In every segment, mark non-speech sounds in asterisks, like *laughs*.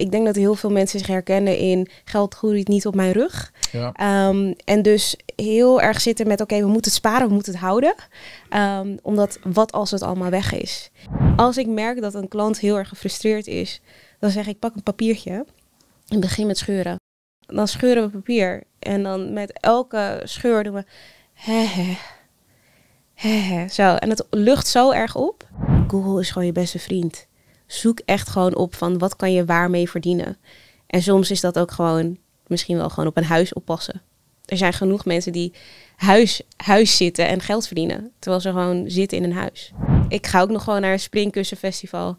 ik denk dat heel veel mensen zich herkennen in geld groeit niet op mijn rug. Ja. Ehm, en dus heel erg zitten met oké, we moeten het sparen, we moeten het houden. Ehm, omdat wat als het allemaal weg is? Als ik merk dat een klant heel erg gefrustreerd is, dan zeg ik pak een papiertje en begin met scheuren. Dan scheuren we papier en dan met elke scheur doen we hè hè. Hè, zo. En het lucht zo erg op. Google is gewoon je beste vriend zoek echt gewoon op van wat kan je waarmee verdienen. En soms is dat ook gewoon misschien wel gewoon op een huis oppassen. Er zijn genoeg mensen die huis, huis zitten en geld verdienen. Terwijl ze gewoon zitten in een huis. Ik ga ook nog gewoon naar het springkussenfestival.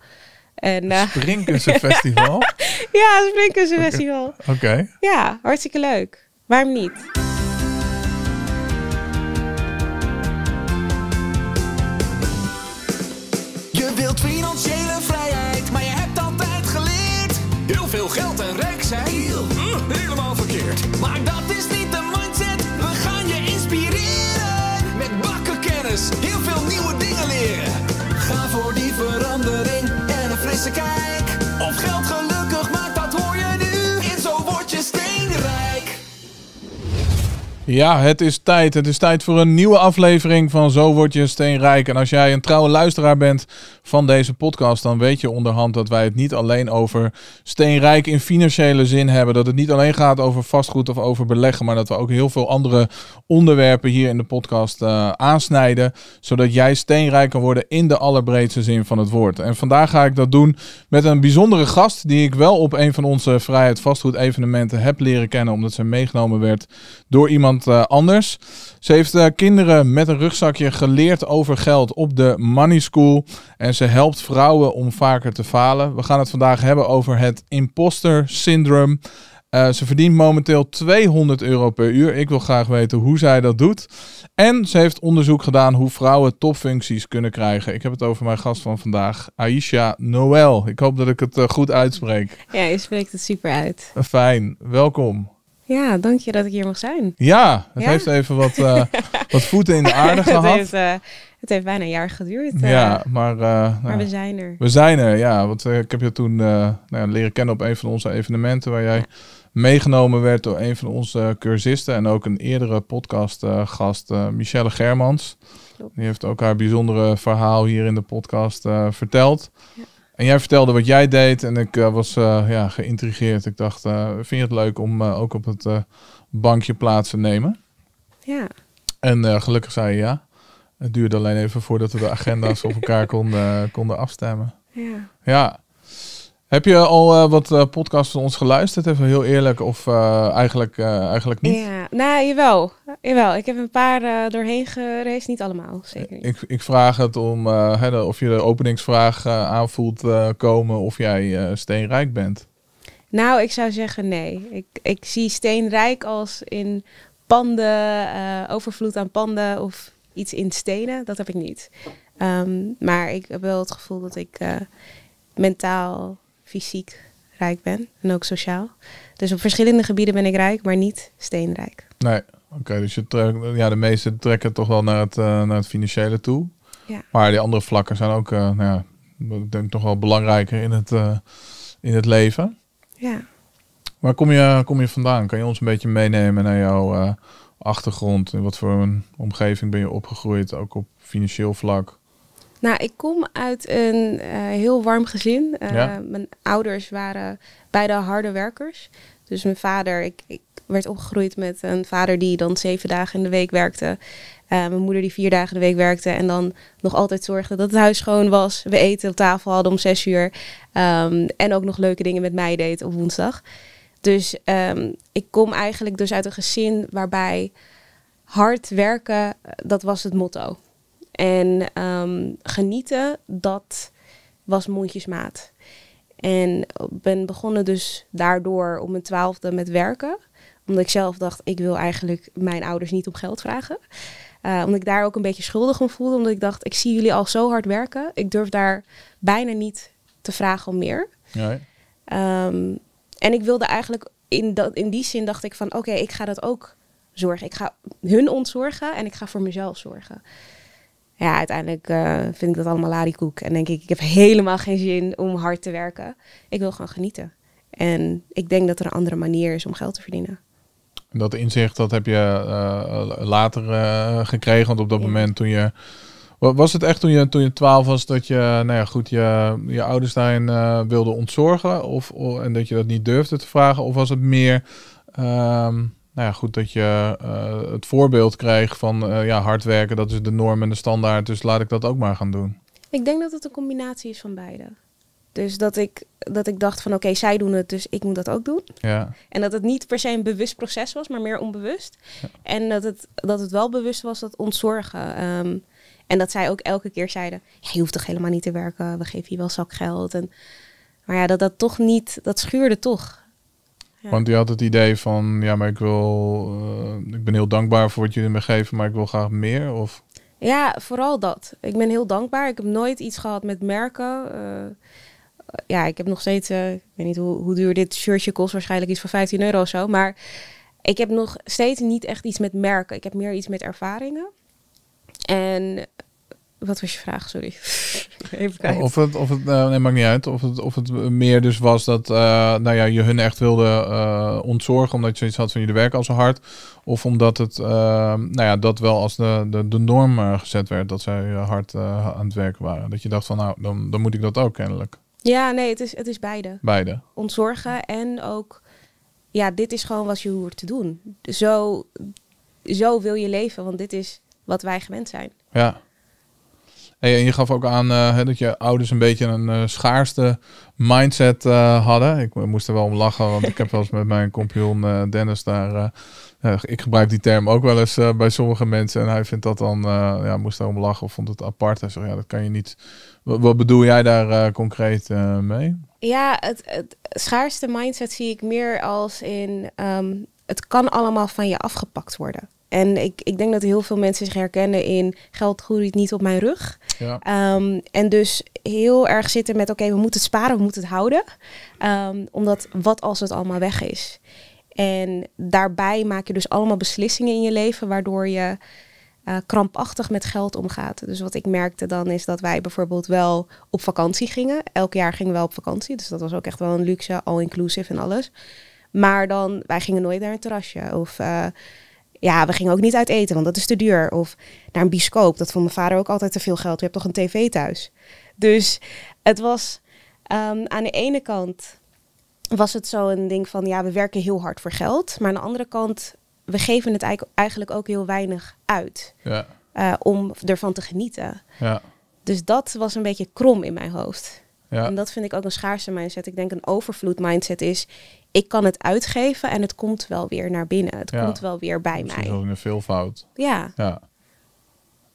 En, uh, springkussenfestival? *laughs* ja, springkussenfestival. Oké. Ja, hartstikke leuk. Waarom niet? Je wilt kijk. Of geld gelukkig maakt, dat hoor je nu. In zo word je steenrijk. Ja, het is tijd. Het is tijd voor een nieuwe aflevering van Zo Word Je Steenrijk. En als jij een trouwe luisteraar bent van deze podcast, dan weet je onderhand dat wij het niet alleen over steenrijk in financiële zin hebben. Dat het niet alleen gaat over vastgoed of over beleggen, maar dat we ook heel veel andere onderwerpen hier in de podcast eh, aansnijden. Zodat jij steenrijk kan worden in de allerbreedste zin van het woord. En vandaag ga ik dat doen met een bijzondere gast die ik wel op een van onze vrijheid vastgoed evenementen heb leren kennen, omdat ze meegenomen werd door iemand eh, anders. Ze heeft eh, kinderen met een rugzakje geleerd over geld op de Money School. En ze helpt vrouwen om vaker te falen. We gaan het vandaag hebben over het imposter syndrome. Eh, ze verdient momenteel 200 euro per uur. Ik wil graag weten hoe zij dat doet. En ze heeft onderzoek gedaan hoe vrouwen topfuncties kunnen krijgen. Ik heb het over mijn gast van vandaag, Aisha Noel. Ik hoop dat ik het eh, goed uitspreek. Ja, je spreekt het super uit. fijn, welkom. Ja, dank je dat ik hier mag zijn. Ja, het heeft even wat, eh, *laughs* wat voeten in de aarde *laughs* gehad. het, heeft, eh, het heeft bijna een jaar geduurd. ja, eh, nou maar, we zijn er. We zijn er, ja. Want ik heb je toen nou, leren kennen op een van onze evenementen waar jij... meegenomen werd door een van onze cursisten en ook een eerdere podcastgast, Michelle Germans. Die heeft ook haar bijzondere verhaal hier in de podcast verteld. Ja. En jij vertelde wat jij deed en ik eh, was eh, ja, geïntrigeerd. Ik dacht, eh, vind je het leuk om ook op het bankje plaats te nemen? Ja. En gelukkig zei je ja. Het duurde alleen even voordat we de agenda's op elkaar konden, konden afstemmen. Ja. Ja. Heb je al eh, wat eh, podcasts van ons geluisterd? Even heel eerlijk, of eh, eigenlijk, eigenlijk niet? Ja, nou, jawel. jawel. Ik heb een paar doorheen gereisd, niet allemaal, zeker niet. Ik, ik vraag het om hè, of je de openingsvraag aanvoelt komen of jij steenrijk bent. Nou, ik zou zeggen nee. Ik, ik zie steenrijk als in panden, overvloed aan panden of iets in stenen. Dat heb ik niet. Ehm, maar ik heb wel het gevoel dat ik mentaal fysiek rijk ben en ook sociaal. Dus op verschillende gebieden ben ik rijk, maar niet steenrijk. Nee, oké, dus je trekt, ja, de meeste trekken toch wel naar het, eh, naar het financiële toe. Ja. Maar die andere vlakken zijn ook, eh, nou ja, ik denk toch wel belangrijker in het, eh, in het leven. Ja. Waar kom je, kom je vandaan? Kan je ons een beetje meenemen naar jouw achtergrond? In wat voor een omgeving ben je opgegroeid, ook op financieel vlak? Nou, ik kom uit een eh, heel warm gezin. Eh, mijn ouders waren beide harde werkers. Dus mijn vader, ik, ik, werd opgegroeid met een vader die dan zeven dagen in de week werkte. Eh, mijn moeder die vier dagen de week werkte en dan nog altijd zorgde dat het huis schoon was. We eten op tafel hadden om zes uur. Ehm, en ook nog leuke dingen met mij deed op woensdag. Dus ehm, ik kom eigenlijk dus uit een gezin waarbij hard werken, dat was het motto. En ehm, genieten, dat was mondjesmaat. En eh, ben begonnen dus daardoor om mijn twaalfde met werken. Omdat ik zelf dacht, ik wil eigenlijk mijn ouders niet om geld vragen. Uh, omdat ik daar ook een beetje schuldig om voelde. Omdat ik dacht, ik zie jullie al zo hard werken. Ik durf daar bijna niet te vragen om meer. Ehm, en ik wilde eigenlijk, in, dat, in die zin dacht ik van, oké, ik ga dat ook zorgen. Ik ga hun ontzorgen en ik ga voor mezelf zorgen ja, uiteindelijk eh, vind ik dat allemaal larikoek. En denk ik, ik heb helemaal geen zin om hard te werken. Ik wil gewoon genieten. En ik denk dat er een andere manier is om geld te verdienen. Dat inzicht, dat heb je eh, later eh, gekregen. Want op dat moment toen je... Was het echt toen je, toen je 12 was dat je, nou ja, goed, je, je ouders daarin wilde ontzorgen? Of, en dat je dat niet durfde te vragen? Of was het meer... Ehm, nou ja, goed dat je eh, het voorbeeld krijgt van eh, ja, hard werken, dat is de norm en de standaard, dus laat ik dat ook maar gaan doen. Ik denk dat het een combinatie is van beide. Dus dat ik, dat ik dacht van oké, zij doen het, dus ik moet dat ook doen. Ja. En dat het niet per se een bewust proces was, maar meer onbewust. Ja. En dat het, dat het wel bewust was dat ontzorgen. Ehm, en dat zij ook elke keer zeiden, je hoeft toch helemaal niet te werken, we geven je wel zakgeld. En, maar ja, dat dat toch niet, dat schuurde toch. Want die had het idee van, ja, maar ik wil, eh, ik ben heel dankbaar voor wat jullie me geven, maar ik wil graag meer. Of? Ja, vooral dat. Ik ben heel dankbaar. Ik heb nooit iets gehad met merken. Eh, ja, ik heb nog steeds, eh, ik weet niet hoe, hoe duur dit shirtje kost, waarschijnlijk iets van 15 euro of zo. Maar ik heb nog steeds niet echt iets met merken. Ik heb meer iets met ervaringen. En wat was je vraag? Sorry. *laughs* Even Of het, of het eh, nee, maakt niet uit. Of het, of het meer dus was dat eh, nou ja, je hun echt wilde eh, ontzorgen omdat je zoiets had van jullie werken al zo hard. Of omdat het, nou ja, dat wel als de, de, de norm gezet werd dat zij hard aan het werken waren. Dat je dacht van nou, dan, dan moet ik dat ook kennelijk. Ja, nee, het is, het is beide. Beide. Ontzorgen en ook, ja, dit is gewoon wat je hoort te doen. Zo, zo wil je leven, want dit is wat wij gewend zijn. Ja en je gaf ook aan eh, dat je ouders een beetje een uh, schaarste mindset eh, hadden. Ik moest er wel om lachen, want ik heb wel eens met mijn compagnon Dennis daar. ik gebruik die term ook wel eens bij sommige mensen. En hij vindt dat dan, ja, moest er om lachen of vond het apart. Hij zegt, ja, dat kan je niet. Wat, bedoel jij daar concreet mee? Ja, het, het, schaarste mindset zie ik meer als in. Ehm, het kan allemaal van je afgepakt worden. En ik, ik denk dat heel veel mensen zich herkennen in geld groeit niet op mijn rug. Ja. Ehm, en dus heel erg zitten met oké, we moeten het sparen, we moeten het houden. Ehm, omdat wat als het allemaal weg is? En daarbij maak je dus allemaal beslissingen in je leven waardoor je eh, krampachtig met geld omgaat. Dus wat ik merkte dan is dat wij bijvoorbeeld wel op vakantie gingen. Elk jaar gingen we wel op vakantie. Dus dat was ook echt wel een luxe, all-inclusive en alles. Maar dan, wij gingen nooit naar een terrasje. Of eh, ja, we gingen ook niet uit eten, want dat is te duur. Of naar een bioscoop. Dat vond mijn vader ook altijd te veel geld. Je hebt toch een tv thuis? Dus het was ehm, aan de ene kant was het zo een ding van ja, we werken heel hard voor geld. Maar aan de andere kant, we geven het eigenlijk ook heel weinig uit. Ja. Eh, om ervan te genieten. Ja. Dus dat was een beetje krom in mijn hoofd. Ja. En dat vind ik ook een schaarse mindset. Ik denk een overvloed mindset is, ik kan het uitgeven en het komt wel weer naar binnen. Het komt wel weer bij mij. Zo in een veelvoud. Ja. ja.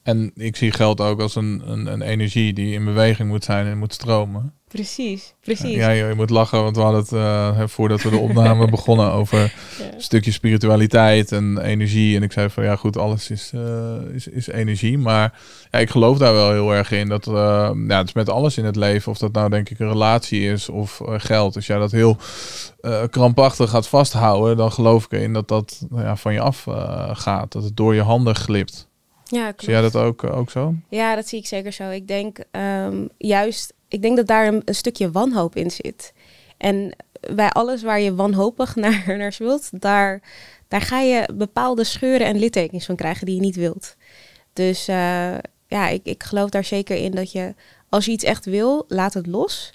En ik zie geld ook als een, een, een energie die in beweging moet zijn en moet stromen. Precies, precies. Ja, ja, je moet lachen, want we hadden het eh, voordat we de opname *laughs* begonnen over een stukje spiritualiteit en energie. En ik zei van ja, goed, alles is, eh, is, is, energie. Maar ja, ik geloof daar wel heel erg in. Dat eh, ja, het is met alles in het leven, of dat nou denk ik een relatie is of geld. Als jij dat heel krampachtig gaat vasthouden, dan geloof ik in dat dat nou ja, van je af gaat. Dat het door je handen glipt. Ja, Zie jij dat ook, ook zo? Ja, dat zie ik zeker zo. Ik denk ehm, juist ik denk dat daar een, stukje wanhoop in zit. En bij alles waar je wanhopig *laughs* naar, naar zult, daar, daar ga je bepaalde scheuren en littekens van krijgen die je niet wilt. Dus eh, ja, ik, ik geloof daar zeker in dat je, als je iets echt wil, laat het los.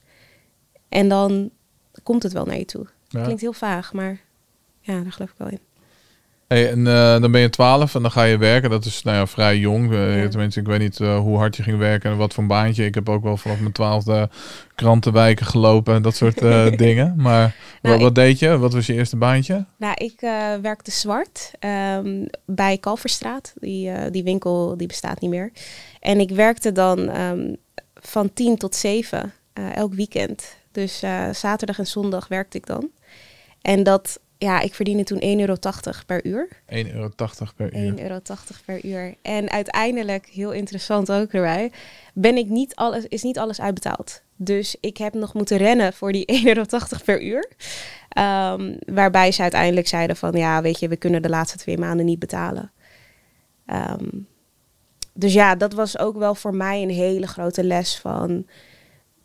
En dan komt het wel naar je toe. Klinkt heel vaag, maar ja, daar geloof ik wel in en eh, dan ben je 12 en dan ga je werken. Dat is nou ja, vrij jong. Uh, ja. Tenminste, ik weet niet eh, hoe hard je ging werken en wat voor een baantje. Ik heb ook wel vanaf mijn twaalfde krantenwijken gelopen en dat soort *laughs* dingen. Maar nou, wat, deed je? Wat was je eerste baantje? Nou, ik werkte zwart ehm, bij Kalverstraat. Die, die winkel die bestaat niet meer. En ik werkte dan ehm, van 10 tot 7 elk weekend. Dus zaterdag en zondag werkte ik dan. En dat ja, ik verdiende toen 1,80 euro per uur. 1,80 euro per uur. 1,80 euro per uur. En uiteindelijk, heel interessant ook erbij, ben ik niet alles, is niet alles uitbetaald. Dus ik heb nog moeten rennen voor die 1,80 *laughs* euro per uur. Ehm, waarbij ze uiteindelijk zeiden van, ja, weet je, we kunnen de laatste twee maanden niet betalen. Ehm, dus ja, dat was ook wel voor mij een hele grote les van...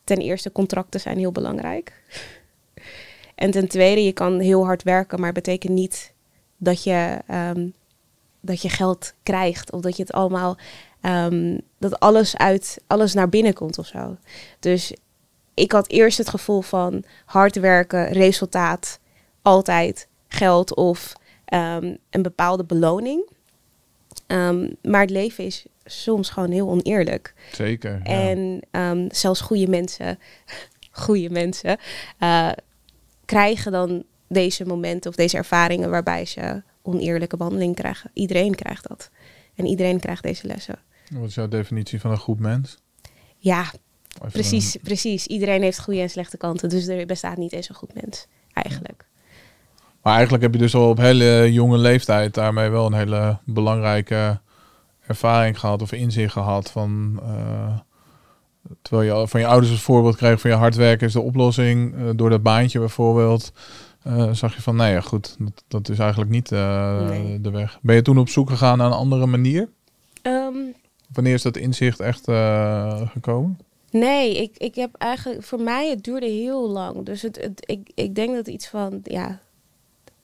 Ten eerste, contracten zijn heel belangrijk. En ten tweede, je kan heel hard werken, maar het betekent niet dat je, ehm, dat je geld krijgt of dat je het allemaal, ehm, dat alles, uit, alles naar binnen komt of zo. Dus ik had eerst het gevoel van hard werken, resultaat, altijd geld of ehm, een bepaalde beloning. maar het leven is soms gewoon heel oneerlijk. Zeker. En zelfs goede mensen *laughs* goede mensen. Uh, krijgen dan deze momenten of deze ervaringen waarbij ze oneerlijke behandeling krijgen. Iedereen krijgt dat. En iedereen krijgt deze lessen. Wat is jouw definitie van een goed mens? Ja, precies, precies. Iedereen heeft goede en slechte kanten. Dus er bestaat niet eens een goed mens, eigenlijk. Maar eigenlijk heb je dus al op hele jonge leeftijd daarmee wel een hele belangrijke ervaring gehad of inzicht gehad van eh, Terwijl je van je ouders het voorbeeld kreeg van je hard werken is de oplossing. Eh, door dat baantje bijvoorbeeld. Uh, zag je van, nee, nou ja, goed, dat, dat is eigenlijk niet eh, de weg. Ben je toen op zoek gegaan naar een andere manier? Ehm, Wanneer is dat inzicht echt gekomen? Nee, ik, ik heb eigenlijk, voor mij, het duurde heel lang. Dus het, het ik, ik denk dat iets van, ja,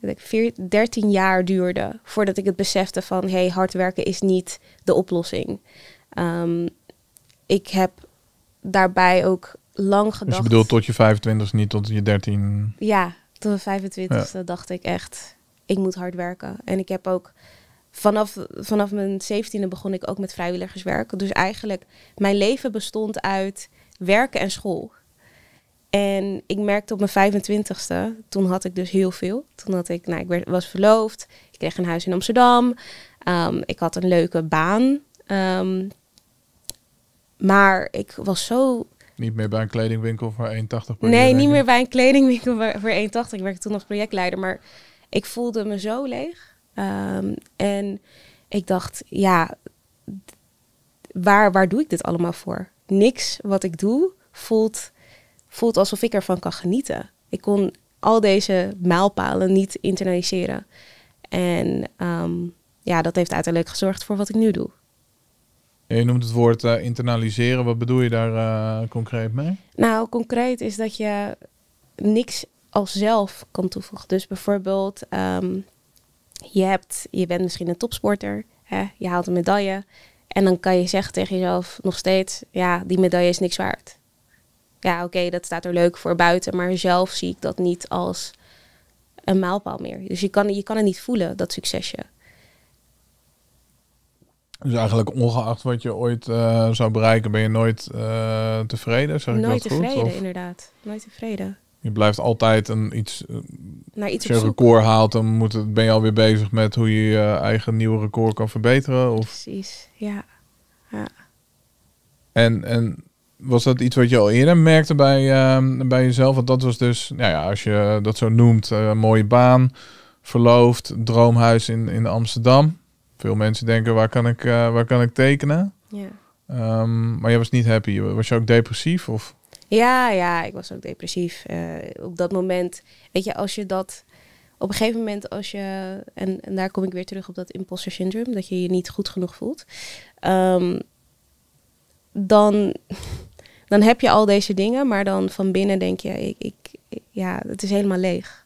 ik 13 jaar duurde voordat ik het besefte van, hé, hey, hard werken is niet de oplossing. Ehm, ik heb daarbij ook lang gedacht. Dus je bedoelt tot je 25 niet tot je 13? Ja, tot mijn 25 ja. dacht ik echt, ik moet hard werken. En ik heb ook vanaf, vanaf mijn 17e begon ik ook met vrijwilligerswerk. Dus eigenlijk, mijn leven bestond uit werken en school. En ik merkte op mijn 25ste, toen had ik dus heel veel. Toen had ik, nou, ik werd, was verloofd, ik kreeg een huis in Amsterdam, ehm, ik had een leuke baan. Ehm, maar ik was zo niet meer bij een kledingwinkel voor 1,80 Nee, niet meer bij een kledingwinkel voor 1,80. Ik werkte toen als projectleider, maar ik voelde me zo leeg. Ehm, en ik dacht, ja, waar, waar doe ik dit allemaal voor? Niks wat ik doe voelt, voelt alsof ik ervan kan genieten. Ik kon al deze mijlpalen niet internaliseren. En ehm, ja, dat heeft uiteindelijk gezorgd voor wat ik nu doe. Je noemt het woord eh, internaliseren. Wat bedoel je daar eh, concreet mee? Nou, concreet is dat je niks als zelf kan toevoegen. Dus bijvoorbeeld, ehm, je, hebt, je bent misschien een topsporter, hè? je haalt een medaille. En dan kan je zeggen tegen jezelf nog steeds, ja, die medaille is niks waard. Ja, oké, dat staat er leuk voor buiten, maar zelf zie ik dat niet als een maalpaal meer. Dus je kan, je kan het niet voelen, dat succesje. Dus eigenlijk ongeacht wat je ooit eh, zou bereiken, ben je nooit eh, tevreden? Zeg nooit ik tevreden, inderdaad. Nooit tevreden. Je blijft altijd een iets. Eh, Naar iets als je een record haalt, dan moet het, ben je alweer bezig met hoe je je eigen nieuwe record kan verbeteren. Of? Precies, ja. ja. En, en was dat iets wat je al eerder merkte bij, ehm, bij jezelf? Want dat was dus, nou ja, als je dat zo noemt, een mooie baan, verloofd, droomhuis in, in Amsterdam. Veel mensen denken, waar kan ik, eh, waar kan ik tekenen? Ehm, maar jij was niet happy. Was je ook depressief? Of? Ja, ja, ik was ook depressief. Eh, op dat moment, weet je, als je dat... Op een gegeven moment als je... En, daar kom ik weer terug op dat imposter syndrome. Dat je je niet goed genoeg voelt. Ehm, dan, *laughs* dan heb je al deze dingen. Maar dan van binnen denk je, ik, ik ja, het is helemaal leeg.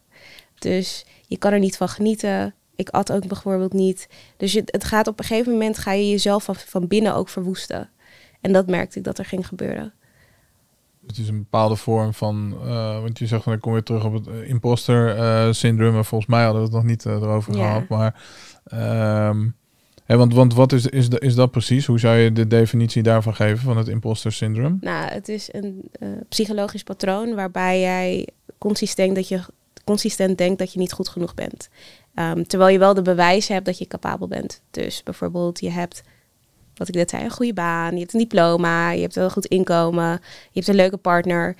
Dus je kan er niet van genieten. Ik at ook bijvoorbeeld niet. Dus je, het gaat op een gegeven moment ga je jezelf van, van binnen ook verwoesten. En dat merkte ik dat er ging gebeuren. Het is een bepaalde vorm van, eh, want je zegt van dan kom weer terug op het eh, imposter uh, syndroom. volgens mij hadden we het nog niet erover gehad. Maar um, want, want wat is, is, is dat precies? Hoe zou je de definitie daarvan geven van het imposter syndroom? Nou, het is een psychologisch patroon waarbij jij consistent dat je consistent denkt dat je niet goed genoeg bent. Ehm, terwijl je wel de bewijzen hebt dat je capabel bent. Dus bijvoorbeeld, je hebt, wat ik net zei, een goede baan, je hebt een diploma, je hebt wel een goed inkomen, je hebt een leuke partner.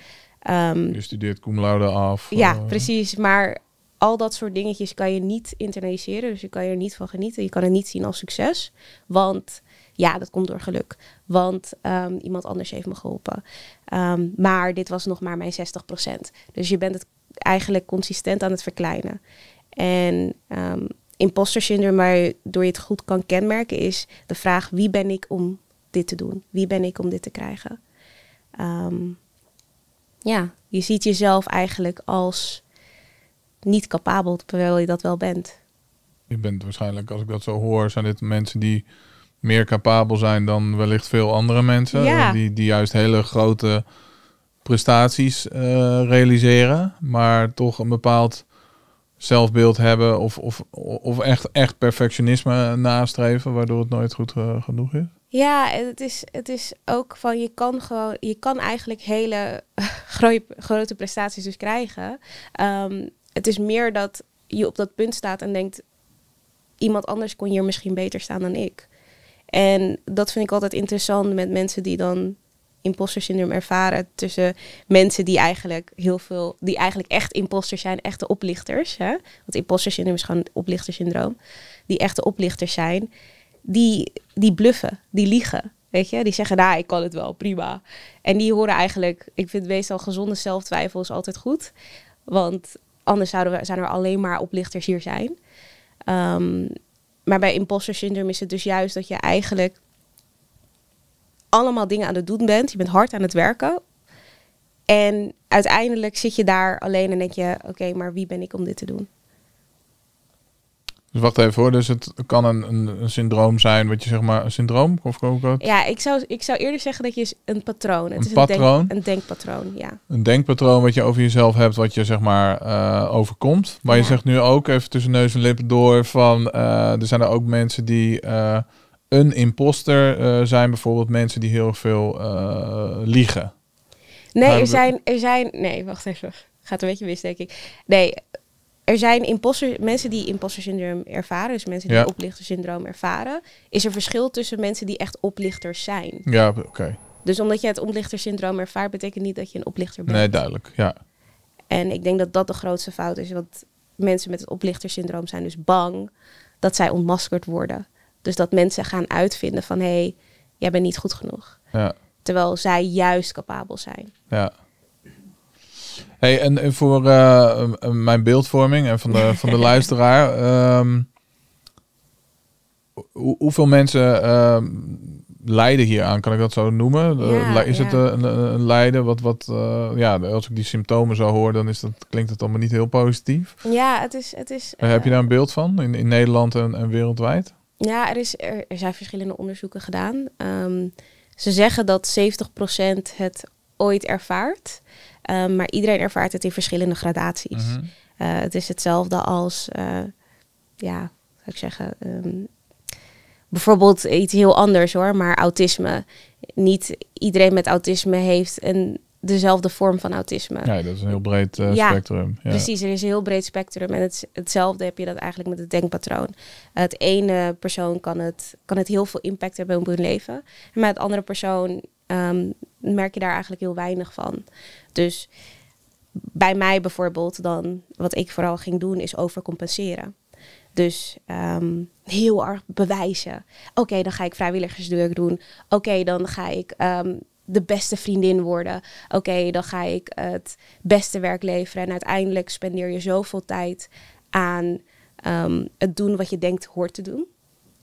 Um, je studeert cum laude af. Ja, eh. precies. Maar al dat soort dingetjes kan je niet internaliseren. Dus je kan er niet van genieten. Je kan het niet zien als succes. Want ja, dat komt door geluk. Want ehm, iemand anders heeft me geholpen. maar dit was nog maar mijn 60%. Dus je bent het eigenlijk consistent aan het verkleinen. En um, imposter syndrome, waardoor je het goed kan kenmerken, is de vraag: wie ben ik om dit te doen? Wie ben ik om dit te krijgen? Ehm, ja, je ziet jezelf eigenlijk als niet capabel, terwijl je dat wel bent. Je bent waarschijnlijk, als ik dat zo hoor, zijn dit mensen die meer capabel zijn dan wellicht veel andere mensen. Die, die juist hele grote prestaties eh, realiseren, maar toch een bepaald zelfbeeld hebben of, of, of echt, echt perfectionisme nastreven, waardoor het nooit goed eh, genoeg is? Ja, het is, het is ook van je kan gewoon, je kan eigenlijk hele *laughs* grote prestaties dus krijgen. Ehm, het is meer dat je op dat punt staat en denkt, iemand anders kon hier misschien beter staan dan ik. En dat vind ik altijd interessant met mensen die dan imposter syndroom ervaren tussen mensen die eigenlijk heel veel, die eigenlijk echt imposters zijn, echte oplichters. Hè? Want imposter syndroom is gewoon het oplichtersyndroom. Die echte oplichters zijn, die, die bluffen, die liegen. Weet je, die zeggen, nou, ik kan het wel, prima. En die horen eigenlijk, ik vind meestal gezonde zelftwijfel is altijd goed. Want anders zouden we, zijn er alleen maar oplichters hier zijn. Ehm, maar bij imposter syndroom is het dus juist dat je eigenlijk allemaal dingen aan het doen bent. Je bent hard aan het werken. En uiteindelijk zit je daar alleen en denk je: oké, maar wie ben ik om dit te doen? Dus wacht even hoor, dus het kan een, een, een syndroom zijn, wat je zeg maar, een syndroom of ook Ja, ik zou, ik zou eerder zeggen dat je een patroon. Het een is patroon? Een, denk, een, denkpatroon, ja. Een denkpatroon wat je over jezelf hebt, wat je zeg maar eh, overkomt. Maar je zegt nu ook even tussen neus en lippen door van, eh, er zijn er ook mensen die... Eh, een imposter eh, zijn bijvoorbeeld mensen die heel veel eh, liegen. Nee, er zijn, er zijn. Nee, wacht even. Gaat een beetje mis, denk ik. Nee, er zijn imposter, mensen die imposter syndroom ervaren, dus mensen die ja. oplichter syndroom ervaren, is er verschil tussen mensen die echt oplichters zijn. Ja, oké. Dus omdat je het oplichter syndroom ervaart, betekent niet dat je een oplichter bent. Nee, duidelijk, ja. En ik denk dat dat de grootste fout is, want mensen met het oplichter syndroom zijn dus bang dat zij ontmaskerd worden. Dus dat mensen gaan uitvinden van hé, hey, jij bent niet goed genoeg. Ja. Terwijl zij juist capabel zijn. Ja. Hey, en voor eh, mijn beeldvorming en van de, *laughs* van de luisteraar. Ehm, hoeveel mensen uh, lijden hieraan? Kan ik dat zo noemen? Eh, is het een, een, lijden? Wat, wat, eh, ja, als ik die symptomen zou hoor, dan is dat, klinkt het allemaal niet heel positief. Ja, het is... Het is Heb je daar een beeld van in, in Nederland en, en wereldwijd? Ja, er, is, er, zijn verschillende onderzoeken gedaan. Ehm, ze zeggen dat 70% het ooit ervaart. Ehm, maar iedereen ervaart het in verschillende gradaties. Mhm. Eh, het is hetzelfde als, uh, ja, zou ik zeggen, ehm, bijvoorbeeld iets heel anders hoor, maar autisme. Niet iedereen met autisme heeft een dezelfde vorm van autisme. Ja, dat is een heel breed eh, spectrum. Ja. Precies, er is een heel breed spectrum. En hetzelfde heb je dat eigenlijk met het denkpatroon. Het ene persoon kan het, kan het heel veel impact hebben op hun leven. Maar het andere persoon ehm, merk je daar eigenlijk heel weinig van. Dus bij mij bijvoorbeeld dan, wat ik vooral ging doen, is overcompenseren. Dus ehm, heel erg bewijzen. Oké, dan ga ik vrijwilligerswerk doen. Oké, dan ga ik ehm, de beste vriendin worden. Oké, dan ga ik het beste werk leveren. En uiteindelijk spendeer je zoveel tijd aan ehm, het doen wat je denkt hoort te doen.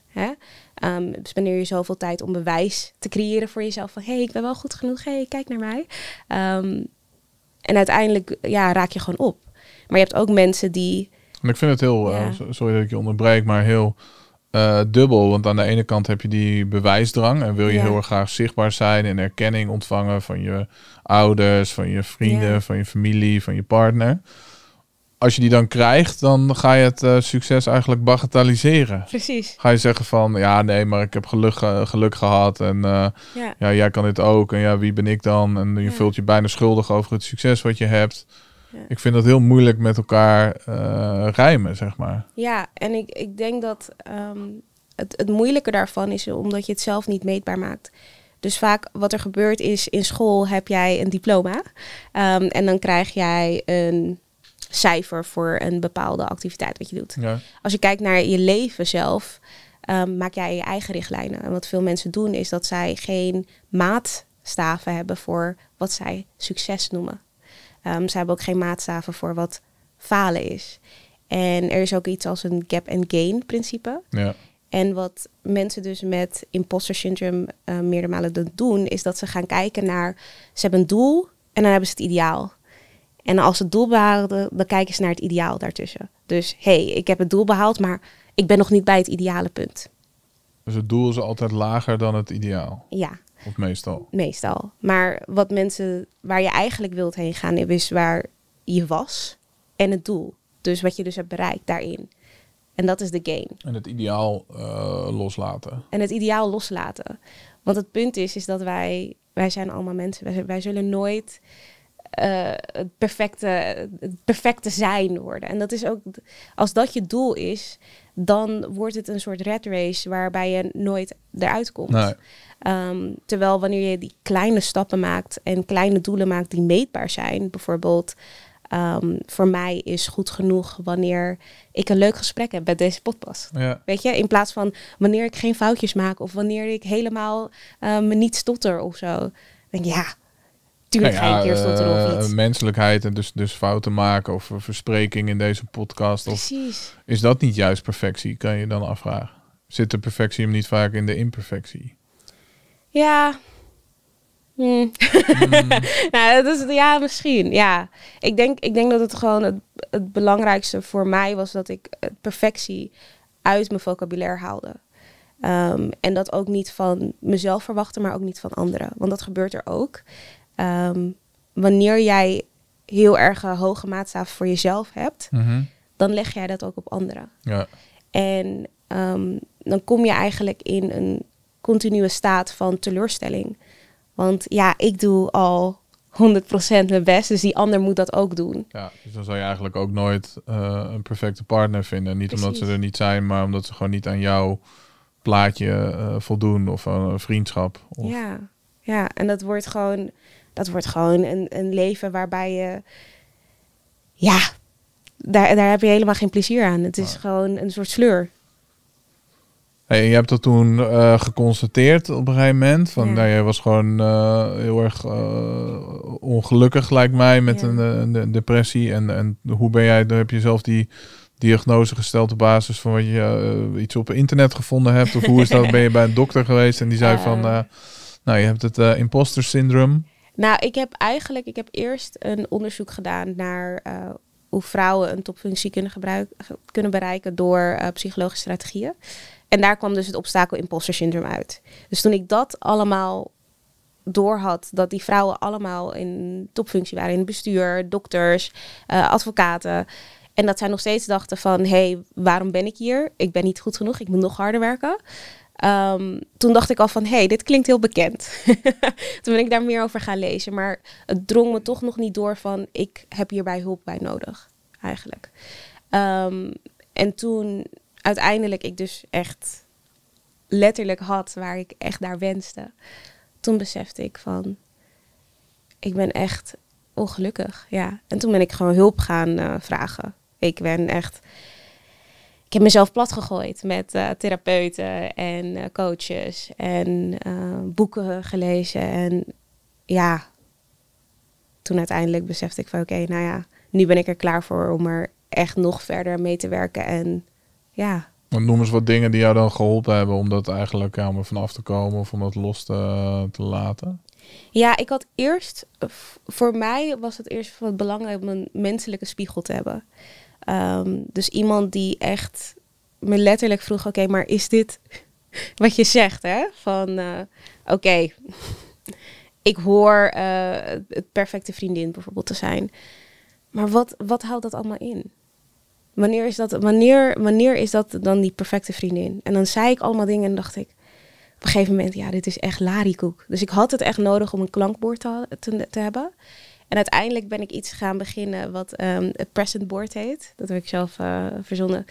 Hè? Ehm, spendeer je zoveel tijd om bewijs te creëren voor jezelf. Van hé, hey, ik ben wel goed genoeg. Hé, hey, kijk naar mij. Ehm, en uiteindelijk ja, raak je gewoon op. Maar je hebt ook mensen die. ik vind het heel, eh, sorry dat ik je onderbreek, maar heel eh, dubbel. Want aan de ene kant heb je die bewijsdrang en wil je heel erg graag zichtbaar zijn en erkenning ontvangen van je ouders, van je vrienden, van je familie, van je partner. Als je die dan krijgt, dan ga je het eh, succes eigenlijk bagatelliseren. Precies. Ga je zeggen van, ja nee, maar ik heb geluk, eh, geluk gehad en ja. ja. jij kan dit ook en ja, wie ben ik dan? En je vult je bijna schuldig over het succes wat je hebt. Ik vind dat heel moeilijk met elkaar uh, rijmen, zeg maar. Ja, en ik, ik denk dat ehm, het, het moeilijke daarvan is omdat je het zelf niet meetbaar maakt. Dus vaak wat er gebeurt is, in school heb jij een diploma ehm, en dan krijg jij een cijfer voor een bepaalde activiteit wat je doet. Als je kijkt naar je leven zelf, ehm, maak jij je eigen richtlijnen. En wat veel mensen doen is dat zij geen maatstaven hebben voor wat zij succes noemen. Ehm, ze hebben ook geen maatstaven voor wat falen is. En er is ook iets als een gap and gain principe. Ja. En wat mensen dus met imposter syndrome eh, meerdere malen doen, is dat ze gaan kijken naar, ze hebben een doel en dan hebben ze het ideaal. En als het doel behalen, dan kijken ze naar het ideaal daartussen. Dus hé, hey, ik heb het doel behaald, maar ik ben nog niet bij het ideale punt. Dus het doel is altijd lager dan het ideaal? Ja meestal? Meestal. Maar wat mensen, waar je eigenlijk wilt heen gaan, is waar je was en het doel. Dus wat je dus hebt bereikt daarin. En dat is de game. En het ideaal eh, loslaten. En het ideaal loslaten. Want het punt is, is dat wij, wij zijn allemaal mensen. Wij, zullen nooit eh, het, perfecte, het perfecte zijn worden. En dat is ook, als dat je doel is, dan wordt het een soort red race waarbij je nooit eruit komt. Nee. Ehm, terwijl wanneer je die kleine stappen maakt en kleine doelen maakt die meetbaar zijn, bijvoorbeeld. Ehm, voor mij is goed genoeg wanneer ik een leuk gesprek heb met deze podcast. Ja. Weet je, in plaats van wanneer ik geen foutjes maak of wanneer ik helemaal ehm, me niet stotter of zo. denk ja, tuurlijk nou ja, keer stotter of eh, iets. Menselijkheid en dus, dus fouten maken of verspreking in deze podcast. Precies. is dat niet juist perfectie, kan je dan afvragen. Zit de perfectie hem niet vaak in de imperfectie? Ja. Hmm. *laughs* nou, dat is, ja, misschien. Ja. Ik, denk, ik denk dat het gewoon het, het belangrijkste voor mij was dat ik eh, perfectie uit mijn vocabulaire haalde. Ehm, en dat ook niet van mezelf verwachten, maar ook niet van anderen. Want dat gebeurt er ook. Ehm, wanneer jij heel erg eh, hoge maatstaf voor jezelf hebt, mhm. dan leg jij dat ook op anderen. Ja. En ehm, dan kom je eigenlijk in een continue staat van teleurstelling. Want ja, ik doe al 100% mijn best, dus die ander moet dat ook doen. Ja, dus dan zou je eigenlijk ook nooit eh, een perfecte partner vinden. Niet omdat ze er niet zijn, maar omdat ze gewoon niet aan jouw plaatje eh, voldoen of een vriendschap. Of... Ja. ja, en dat wordt gewoon, dat wordt gewoon een, een leven waarbij je, ja, daar, daar heb je helemaal geen plezier aan. Het is gewoon een soort sleur. Hey, je hebt dat toen eh, geconstateerd op een gegeven moment. Van, ja. Nou, je was gewoon eh, heel erg eh, ongelukkig, lijkt mij, met een, depressie. En, en hoe ben jij, heb je zelf die diagnose gesteld op basis van wat je iets op internet gevonden hebt? Of hoe is dat? *laughs* ben je bij een dokter geweest en die zei van, oh. nou, je hebt het imposter syndroom. Nou, ik heb eigenlijk, ik heb eerst een onderzoek gedaan naar hoe vrouwen een topfunctie kunnen, gebruiken, kunnen bereiken door psychologische strategieën. En daar kwam dus het obstakel imposter uit. Dus toen ik dat allemaal doorhad, dat die vrouwen allemaal in topfunctie waren, in het bestuur, dokters, eh, advocaten. En dat zij nog steeds dachten van, hé, hey, waarom ben ik hier? Ik ben niet goed genoeg, ik moet nog harder werken. Ehm, toen dacht ik al van, hé, hey, dit klinkt heel bekend. *laughs* toen ben ik daar meer over gaan lezen. Maar het drong me toch nog niet door van, ik heb hierbij hulp bij nodig, eigenlijk. Ehm, en toen uiteindelijk ik dus echt letterlijk had waar ik echt naar wenste, toen besefte ik van, ik ben echt ongelukkig, ja. En toen ben ik gewoon hulp gaan eh, vragen. Ik ben echt, ik heb mezelf plat gegooid met eh, therapeuten en eh, coaches en boeken gelezen en ja, toen uiteindelijk besefte ik van, oké, nou ja, nu ben ik er klaar voor om er echt nog verder mee te werken en ja. Noem eens wat dingen die jou dan geholpen hebben om dat eigenlijk ja, om vanaf te komen of om dat los te, laten. Ja, ik had eerst, voor mij was het eerst belangrijk om een menselijke spiegel te hebben. Ehm, dus iemand die echt me letterlijk vroeg: oké, maar is dit *laughs* wat je zegt? Hè? Van eh, oké, *laughs* ik hoor eh, het perfecte vriendin bijvoorbeeld te zijn. Maar wat, wat houdt dat allemaal in? wanneer is, dat, wanneer, wanneer is dat dan die perfecte vriendin? En dan zei ik allemaal dingen en dacht ik, op een gegeven moment, ja, dit is echt larikoek. Dus ik had het echt nodig om een klankbord te, te, hebben. En uiteindelijk ben ik iets gaan beginnen wat ehm, het present board heet. Dat heb ik zelf uh, verzonnen.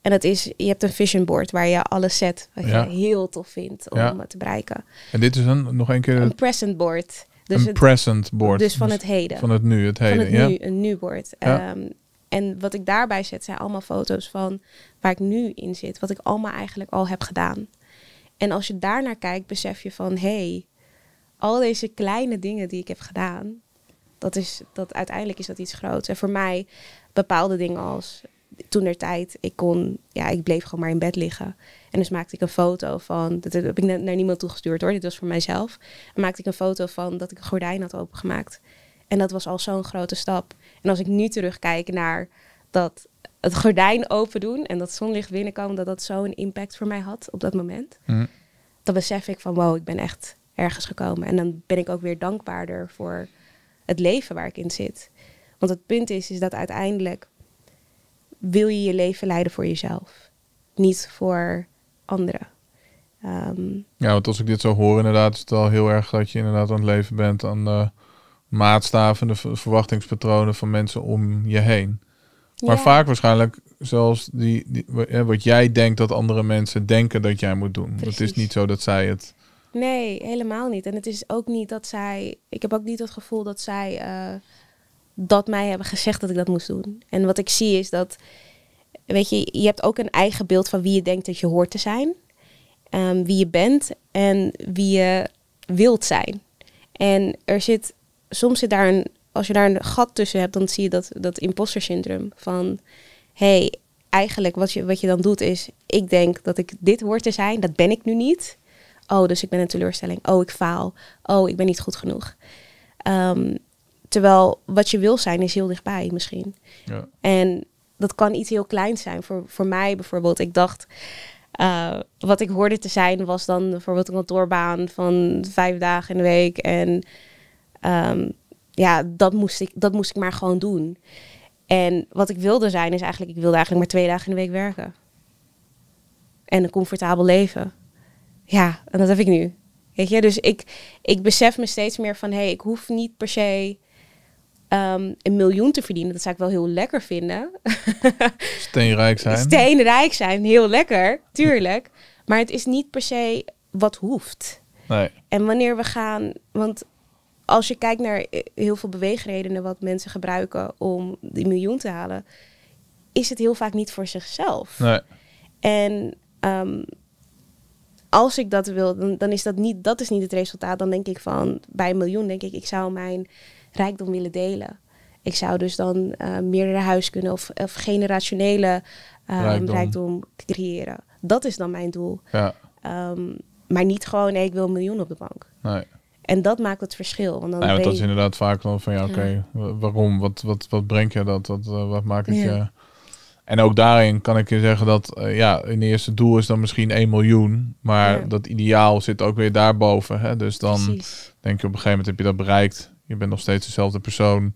En dat is, je hebt een vision board waar je alles zet wat je heel tof vindt om te bereiken. En dit is een, nog een keer... Een present board. Dus een het, present board. Dus van dus het heden. Van het nu, het heden. Van het nu, een nu board. Um, en wat ik daarbij zet zijn allemaal foto's van waar ik nu in zit. Wat ik allemaal eigenlijk al heb gedaan. En als je daarnaar kijkt, besef je van hé, hey, al deze kleine dingen die ik heb gedaan. Dat is, dat, uiteindelijk is dat iets groots. En voor mij bepaalde dingen als toen der tijd, ik kon, ja, ik bleef gewoon maar in bed liggen. En dus maakte ik een foto van, dat heb ik naar niemand toegestuurd hoor, dit was voor mijzelf. maakte ik een foto van dat ik een gordijn had opengemaakt. En dat was al zo'n grote stap. En als ik nu terugkijk naar dat het gordijn open doen en dat zonlicht binnenkomen, dat dat zo'n impact voor mij had op dat moment. Mhm. Dan besef ik van wow, ik ben echt ergens gekomen. En dan ben ik ook weer dankbaarder voor het leven waar ik in zit. Want het punt is, is dat uiteindelijk wil je je leven leiden voor jezelf, niet voor anderen. Ehm, ja, want als ik dit zo hoor, inderdaad, is het al heel erg dat je inderdaad aan het leven bent aan maatstaven, de verwachtingspatronen van mensen om je heen. Maar vaak waarschijnlijk zelfs die, die, wat jij denkt dat andere mensen denken dat jij moet doen. Precies. Het is niet zo dat zij het. Nee, helemaal niet. En het is ook niet dat zij. Ik heb ook niet het gevoel dat zij eh, dat mij hebben gezegd dat ik dat moest doen. En wat ik zie is dat. Weet je, je hebt ook een eigen beeld van wie je denkt dat je hoort te zijn. Ehm, wie je bent en wie je wilt zijn. En er zit soms zit daar een, als je daar een gat tussen hebt, dan zie je dat, dat imposter syndroom. Van hé, hey, eigenlijk wat je, wat je dan doet is, ik denk dat ik dit hoor te zijn, dat ben ik nu niet. Oh, dus ik ben een teleurstelling. Oh, ik faal. Oh, ik ben niet goed genoeg. Ehm, terwijl wat je wil zijn is heel dichtbij misschien. Ja. En dat kan iets heel kleins zijn. Voor, voor mij bijvoorbeeld, ik dacht, eh, wat ik hoorde te zijn was dan bijvoorbeeld een kantoorbaan van vijf dagen in de week. En Ehm, ja, dat moest, ik, dat moest ik maar gewoon doen. En wat ik wilde zijn is eigenlijk, ik wilde eigenlijk maar twee dagen in de week werken. En een comfortabel leven. Ja, en dat heb ik nu. Weet je, dus ik, ik besef me steeds meer van, hé, hey, ik hoef niet per se ehm, een miljoen te verdienen. Dat zou ik wel heel lekker vinden. *laughs* Steenrijk zijn. Steenrijk zijn, heel lekker, tuurlijk. Maar het is niet per se wat hoeft. Nee. En wanneer we gaan, want als je kijkt naar eh, heel veel beweegredenen wat mensen gebruiken om die miljoen te halen, is het heel vaak niet voor zichzelf. Nee. En ehm, als ik dat wil, dan, dan, is dat niet, dat is niet het resultaat. Dan denk ik van bij een miljoen denk ik, ik zou mijn rijkdom willen delen. Ik zou dus dan eh, meerdere huis kunnen of, of generationele ehm, rijkdom. creëren. Dat is dan mijn doel. Ja. Ehm, maar niet gewoon, ik wil een miljoen op de bank. Nee. En dat maakt het verschil. Want dan nou ja, dat is inderdaad vaak dan van ja, oké, waarom? Wat, wat, wat breng je dat? Wat, eh, wat maakt het je? En ook daarin kan ik je zeggen dat eh, ja, in eerste doel is dan misschien 1 miljoen. Maar dat ideaal zit ook weer daarboven. Hè? Dus dan denk je op een gegeven moment heb je dat bereikt. Je bent nog steeds dezelfde persoon.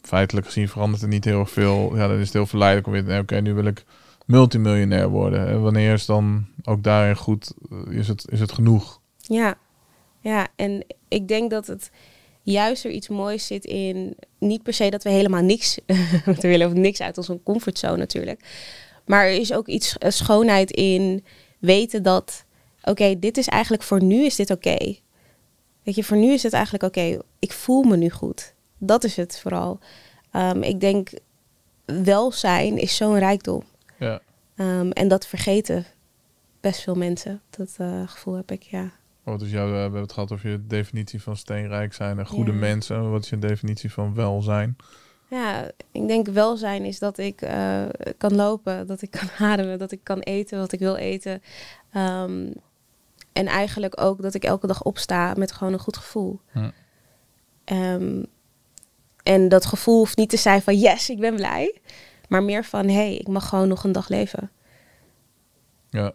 Feitelijk gezien verandert er niet heel veel. Ja, dan is het heel verleidelijk om weer te nee, oké, nu wil ik multimiljonair worden. En wanneer is dan ook daarin goed, eh, is het, is het genoeg? Ja, ja, en ik denk dat het juist er iets moois zit in. Niet per se dat we helemaal niks *laughs* willen of niks uit onze comfortzone natuurlijk. Maar er is ook iets eh, schoonheid in weten dat. Oké, dit is eigenlijk voor nu is dit oké. Weet je, voor nu is het eigenlijk oké. Ik voel me nu goed. Dat is het vooral. Ehm, ik denk welzijn is zo'n rijkdom. Ja. Ehm, en dat vergeten best veel mensen. Dat eh, gevoel heb ik, ja. Oh, dus jij we hebben het gehad over je definitie van steenrijk zijn en goede mensen. Wat is je definitie van welzijn? Ja, ik denk welzijn is dat ik eh, kan lopen, dat ik kan *laughs* ademen, dat ik kan eten wat ik wil eten. Ehm, en eigenlijk ook dat ik elke dag opsta met gewoon een goed gevoel. Ehm, en dat gevoel hoeft niet te zijn van yes, ik ben blij. Maar meer van hey, ik mag gewoon nog een dag leven. Ja.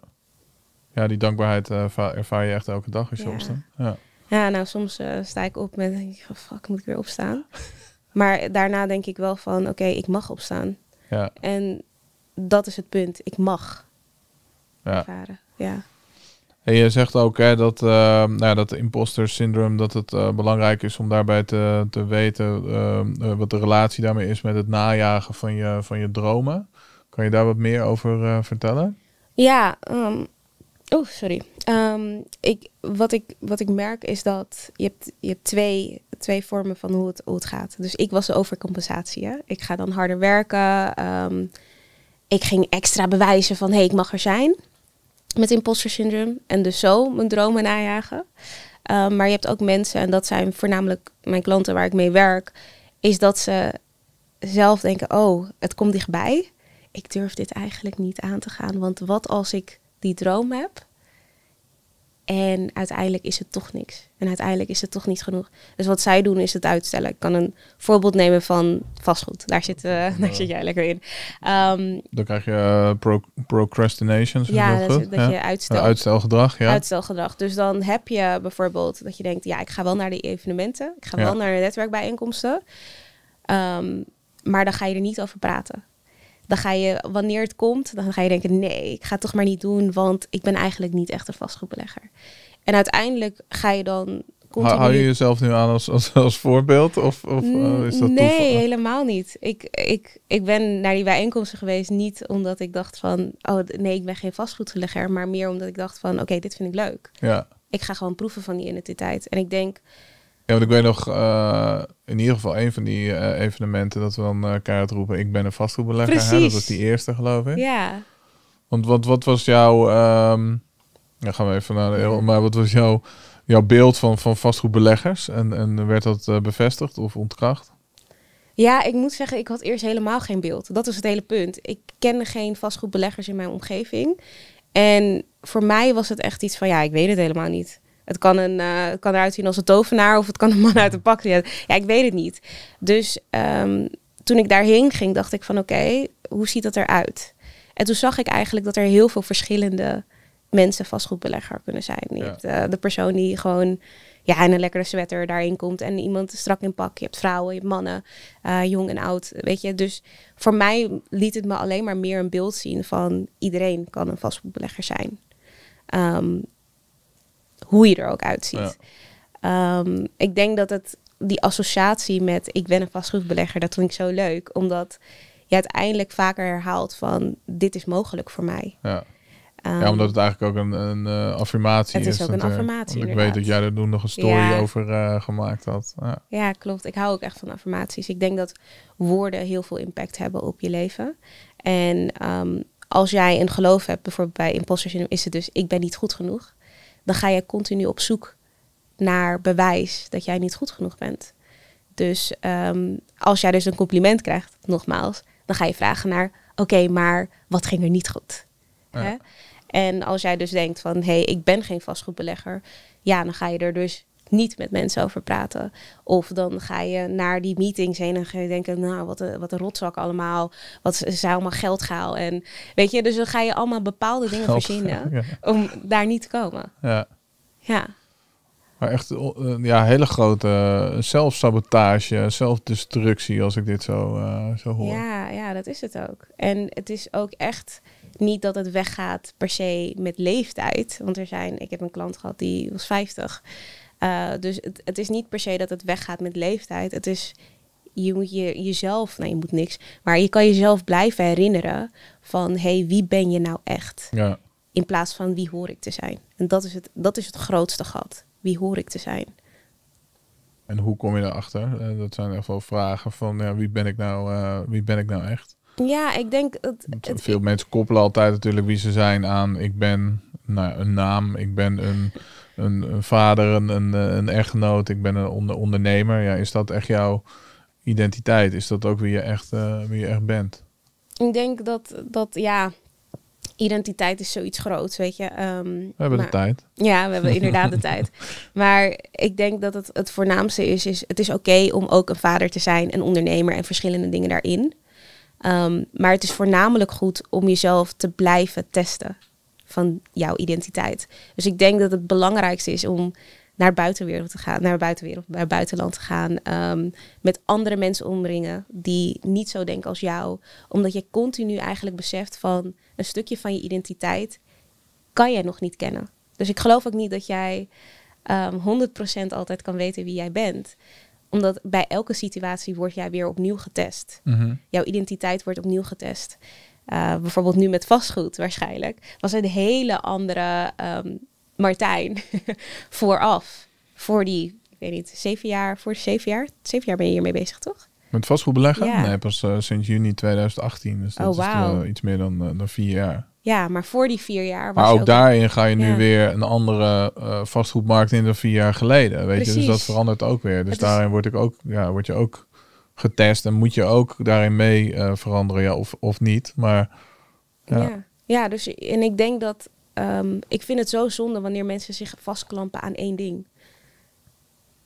Ja, die dankbaarheid eh, ervaar je echt elke dag als je ja. opstaat. Ja. ja, nou soms uh, sta ik op met denk ik, oh, fuck, moet ik weer opstaan? *laughs* maar daarna denk ik wel van, oké, ik mag opstaan. Ja. En dat is het punt, ik mag ja. ervaren. Ja. En je zegt ook hè, dat, uh, nou, ja, dat imposter syndroom, dat het belangrijk is om daarbij te, te weten wat de relatie daarmee is met het najagen van je, van je dromen. Kan je daar wat meer over vertellen? Ja, um, Oh, sorry. Ehm, ik, wat, ik, wat ik merk is dat je hebt, je hebt twee, twee vormen van hoe het, hoe het gaat. Dus ik was overcompensatie. Hè? Ik ga dan harder werken. Ehm, ik ging extra bewijzen van hé, hey, ik mag er zijn. Met imposter syndrome. En dus zo mijn dromen najagen. Um, maar je hebt ook mensen, en dat zijn voornamelijk mijn klanten waar ik mee werk, is dat ze zelf denken, oh, het komt dichtbij. Ik durf dit eigenlijk niet aan te gaan. Want wat als ik die droom heb. En uiteindelijk is het toch niks. En uiteindelijk is het toch niet genoeg. Dus wat zij doen is het uitstellen. Ik kan een voorbeeld nemen van vastgoed. Daar zit, eh, *laughs* daar zit jij lekker in. Ehm, dan krijg je eh, procrastinations. procrastination. Ja, dat, je uitstel, eh, uitstelgedrag. Ja. Uitstelgedrag. Dus dan heb je bijvoorbeeld dat je denkt... ja, ik ga wel naar de evenementen. Ik ga wel naar de netwerkbijeenkomsten. Ehm, maar dan ga je er niet over praten dan ga je, wanneer het komt, dan ga je denken: nee, ik ga het toch maar niet doen, want ik ben eigenlijk niet echt een vastgoedbelegger. En uiteindelijk ga je dan. Hou je jezelf nu aan als, als, als voorbeeld? Of, of eh, is dat nee, helemaal niet. Ik, ik, ik ben naar die bijeenkomsten geweest niet omdat ik dacht van... oh nee, ik ben geen vastgoedbelegger maar meer omdat ik dacht van oké, dit vind ik leuk. Ja. Ik ga gewoon proeven van die identiteit. En ik denk, want ik weet nog eh, in ieder geval een van die eh, evenementen dat we dan uh, kaart roepen. Ik ben een vastgoedbelegger. Precies. Dat was die eerste, geloof ik. Ja. Want wat, wat was jouw. Um, gaan we even naar de Maar wat was jouw, jouw beeld van, van vastgoedbeleggers? En, en werd dat bevestigd of ontkracht? Ja, ik moet zeggen, ik had eerst helemaal geen beeld. Dat is het hele punt. Ik kende geen vastgoedbeleggers in mijn omgeving. En voor mij was het echt iets van, ja, ik weet het helemaal niet. Het kan, een, eh, kan eruit zien als een tovenaar of het kan een man uit een pak Ja, ik weet het niet. Dus ehm, toen ik daarheen ging, dacht ik van oké, hoe ziet dat eruit? En toen zag ik eigenlijk dat er heel veel verschillende mensen vastgoedbelegger kunnen zijn. Je hebt eh, de persoon die gewoon ja, in een lekkere sweater daarin komt en iemand strak in pak. Je hebt vrouwen, je hebt mannen, eh, jong en oud, weet je. Dus voor mij liet het me alleen maar meer een beeld zien van iedereen kan een vastgoedbelegger zijn. Um, hoe je er ook uitziet. Ehm, ik denk dat het die associatie met ik ben een vastgoedbelegger, dat vind ik zo leuk. Omdat je uiteindelijk vaker herhaalt van dit is mogelijk voor mij. Ja. ja, ehm, omdat het eigenlijk ook een, een eh, affirmatie is. Het is ook een affirmatie. ik weet dat jij er toen nog een story over eh, gemaakt had. Ja. ja. klopt. Ik hou ook echt van affirmaties. Ik denk dat woorden heel veel impact hebben op je leven. En ehm, als jij een geloof hebt, bijvoorbeeld bij imposter syndrome, is het dus ik ben niet goed genoeg dan ga je continu op zoek naar bewijs dat jij niet goed genoeg bent. Dus ehm, als jij dus een compliment krijgt, nogmaals, dan ga je vragen naar, oké, maar wat ging er niet goed? Hè? En als jij dus denkt van, hé, hey, ik ben geen vastgoedbelegger, ja, dan ga je er dus niet met mensen over praten. Of dan ga je naar die meetings heen en ga je denken, nou, wat een, wat een rotzak allemaal. Wat ze, allemaal geld gaan. En weet je, dus dan ga je allemaal bepaalde dingen geld, verzinnen *laughs* om daar niet te komen. Ja. ja. Maar echt, eh, ja, hele grote eh, zelfsabotage, zelfdestructie, als ik dit zo, eh, zo hoor. Ja, ja, dat is het ook. En het is ook echt niet dat het weggaat per se met leeftijd. Want er zijn, ik heb een klant gehad die was 50. Eh, dus het, het, is niet per se dat het weggaat met leeftijd. Het is, je moet je, jezelf, nou je moet niks, maar je kan jezelf blijven herinneren van hé, hey, wie ben je nou echt? Ja. In plaats van wie hoor ik te zijn. En dat is het, dat is het grootste gat. Wie hoor ik te zijn? En hoe kom je daarachter? Eh, dat zijn echt wel vragen van ja, wie, ben ik nou, eh, wie ben ik nou echt? Ja, ik denk dat. Veel mensen koppelen altijd natuurlijk wie ze zijn aan ik ben nou, een naam, ik ben een een, vader, een, een, een, echtgenoot, ik ben een ondernemer. Ja, is dat echt jouw identiteit? Is dat ook wie je echt, eh, wie je echt bent? Ik denk dat, dat ja, identiteit is zoiets groots, weet je. Ehm, we hebben de tijd. Ja, we hebben inderdaad de tijd. *laughs* Maar ik denk dat het, het voornaamste is, is het is oké om ook een vader te zijn, een ondernemer en verschillende dingen daarin. Ehm, maar het is voornamelijk goed om jezelf te blijven testen van jouw identiteit. Dus ik denk dat het belangrijkste is om naar buitenwereld te gaan, naar buitenwereld, naar buitenland te gaan, ehm, met andere mensen omringen die niet zo denken als jou, omdat je continu eigenlijk beseft van een stukje van je identiteit kan jij nog niet kennen. Dus ik geloof ook niet dat jij 100% ehm, altijd kan weten wie jij bent omdat bij elke situatie word jij weer opnieuw getest. Mhm. Jouw identiteit wordt opnieuw getest. Eh, bijvoorbeeld nu met vastgoed waarschijnlijk, was een hele andere ehm, Martijn *laughs* vooraf. Voor die, ik weet niet, zeven jaar, voor zeven jaar, zeven jaar ben je hiermee bezig, toch? Met vastgoed beleggen? Nee, pas eh, sinds juni 2018. Dus dat oh, is dus iets meer dan, eh, dan vier jaar. Ja, maar voor die vier jaar. Was maar ook, daarin ga je nu weer een andere vastgoedmarkt in dan vier jaar geleden. Weet je, dus dat verandert ook weer. Dus daarin word, ik ook, ja, word je ook getest en moet je ook daarin mee eh, veranderen ja, of, of niet. Maar, ja. ja. Ja. dus en ik denk dat ehm, ik vind het zo zonde wanneer mensen zich vastklampen aan één ding.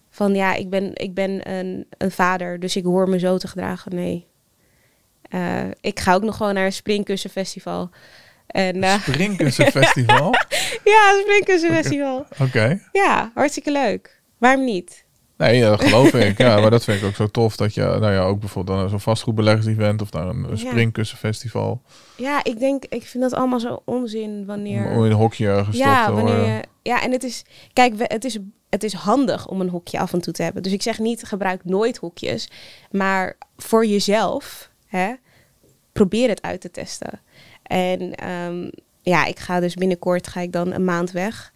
Van ja, ik ben, ik ben een, een vader, dus ik hoor me zo te gedragen. Nee. Eh, ik ga ook nog gewoon naar een springkussenfestival. En, eh, *laughs* springkussenfestival? ja, springkussenfestival. Oké. Ja, hartstikke leuk. Waarom niet? Nee, dat geloof ik. Ja, maar dat vind ik ook zo tof. Dat je nou ja, ook bijvoorbeeld naar zo'n vastgoedbeleggers-event of naar een springkussenfestival. Ja, ik denk, ik vind dat allemaal zo onzin wanneer... in een hokje gestopt ja, wanneer je, ja, en het is... Kijk, het is, het is handig om een hokje af en toe te hebben. Dus ik zeg niet, gebruik nooit hokjes. Maar voor jezelf, hè, probeer het uit te testen. En ehm, ja, ik ga dus binnenkort ga ik dan een maand weg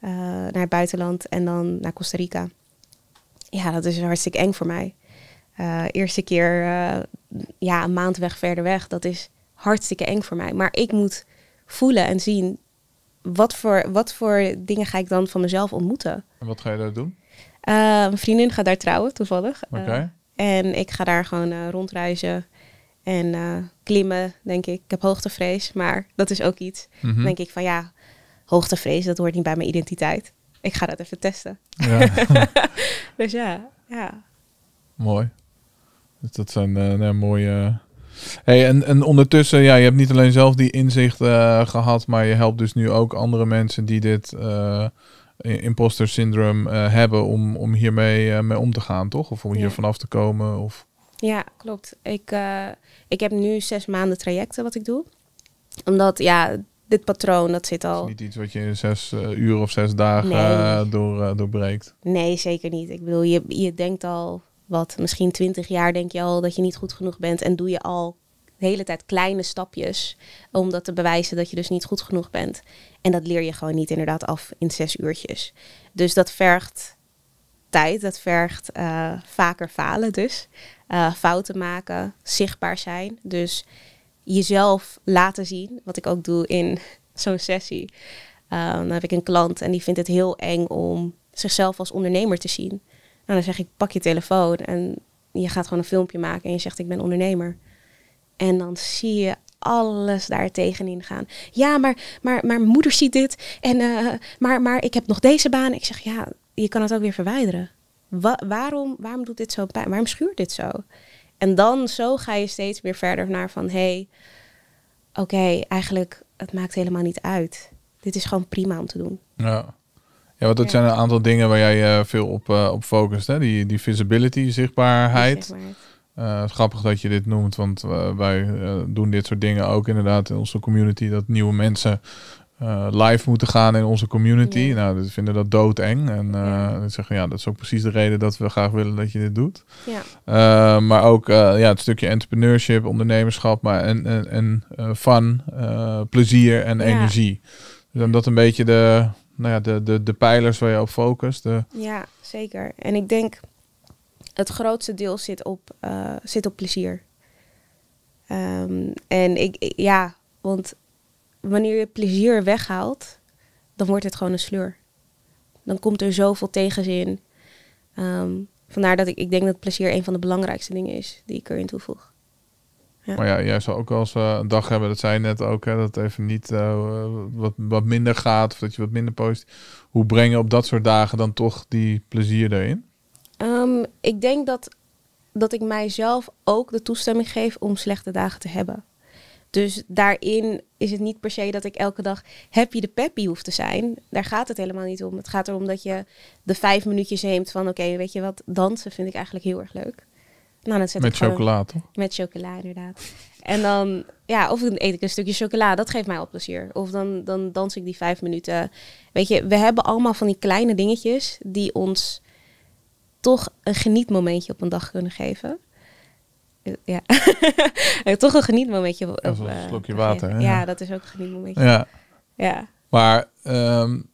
eh, naar het buitenland en dan naar Costa Rica ja, dat is hartstikke eng voor mij. Eh, eerste keer eh, ja, een maand weg verder weg, dat is hartstikke eng voor mij. Maar ik moet voelen en zien wat voor, wat voor dingen ga ik dan van mezelf ontmoeten. En wat ga je daar doen? Uh, vriendin gaat daar trouwen, toevallig. Okay. en ik ga daar gewoon rondreizen en klimmen, denk ik. Ik heb hoogtevrees, maar dat is ook iets. Mhm. denk ik van ja, hoogtevrees, dat hoort niet bij mijn identiteit ik ga dat even testen. Ja. *laughs* dus ja, ja. Mooi. Dus dat zijn uh, mooie... Eh. Hey, en, en ondertussen, ja, je hebt niet alleen zelf die inzicht eh, gehad, maar je helpt dus nu ook andere mensen die dit imposter syndroom hebben om, om hiermee mee om te gaan, toch? Of om hier vanaf te komen? Of... Ja, klopt. Ik, ik heb nu zes maanden trajecten wat ik doe. Omdat ja, dit patroon, dat zit al. Is niet iets wat je in zes uur eh, of zes dagen eh, door, eh, doorbreekt. Nee, zeker niet. Ik bedoel, je, je denkt al wat, misschien twintig jaar denk je al dat je niet goed genoeg bent. En doe je al de hele tijd kleine stapjes om dat te bewijzen dat je dus niet goed genoeg bent. En dat leer je gewoon niet inderdaad af in zes uurtjes. Dus dat vergt tijd, dat vergt vaker falen dus. fouten maken, zichtbaar zijn. Dus jezelf laten zien, wat ik ook doe in zo'n sessie. Ehm, dan heb ik een klant en die vindt het heel eng om zichzelf als ondernemer te zien. En nou, dan zeg ik, pak je telefoon en je gaat gewoon een filmpje maken en je zegt, ik ben ondernemer. En dan zie je alles daar tegenin gaan. Ja, maar, maar, maar moeder ziet dit en eh, maar, maar ik heb nog deze baan. Ik zeg, ja, je kan het ook weer verwijderen. waarom, waarom doet dit zo pijn? Waarom schuurt dit zo? En dan zo ga je steeds meer verder naar van hé, hey, oké, eigenlijk het maakt helemaal niet uit. Dit is gewoon prima om te doen. Ja. Ja, want dat zijn een aantal dingen waar jij uh, veel op, eh, op focust. Hè? Die, die visibility, zichtbaarheid. Eh, grappig dat je dit noemt, want wij doen dit soort dingen ook inderdaad in onze community. Dat nieuwe mensen eh, live moeten gaan in onze community. Nou, we vinden dat doodeng. En uh, ja. zeggen, ja, dat is ook precies de reden dat we graag willen dat je dit doet. Ja. Eh, maar ook ja, het stukje entrepreneurship, ondernemerschap, maar en, en, en fun, plezier en energie. Dus dan dat een beetje de, nou ja, de, de, de pijlers waar je op focust. Ja, zeker. En ik denk, het grootste deel zit op, zit op plezier. Ehm, en ik, ja, want wanneer je plezier weghaalt, dan wordt het gewoon een sleur. Dan komt er zoveel tegenzin. Ehm, vandaar dat ik, ik denk dat plezier een van de belangrijkste dingen is die ik erin toevoeg. Ja. Maar ja, jij zal ook wel eens eh, een dag hebben, dat zei je net ook, hè, dat het even niet eh, wat, wat minder gaat of dat je wat minder post. Hoe breng je op dat soort dagen dan toch die plezier erin? Ehm, ik denk dat, dat ik mijzelf ook de toestemming geef om slechte dagen te hebben. Dus daarin is het niet per se dat ik elke dag happy de peppy hoef te zijn. Daar gaat het helemaal niet om. Het gaat erom dat je de vijf minuutjes neemt van oké, weet je wat, dansen vind ik eigenlijk heel erg leuk. Nou, dan zet met chocolade. Met chocola, inderdaad. En dan, ja, of dan eet ik een stukje chocola, dat geeft mij al plezier. Of dan, dan dans ik die vijf minuten. Weet je, we hebben allemaal van die kleine dingetjes die ons toch een genietmomentje op een dag kunnen geven. *laughs* ja. toch een geniet Op, dat een eh, slokje water. Ja. ja. dat is ook een genietmomentje. Ja. ja. Maar um,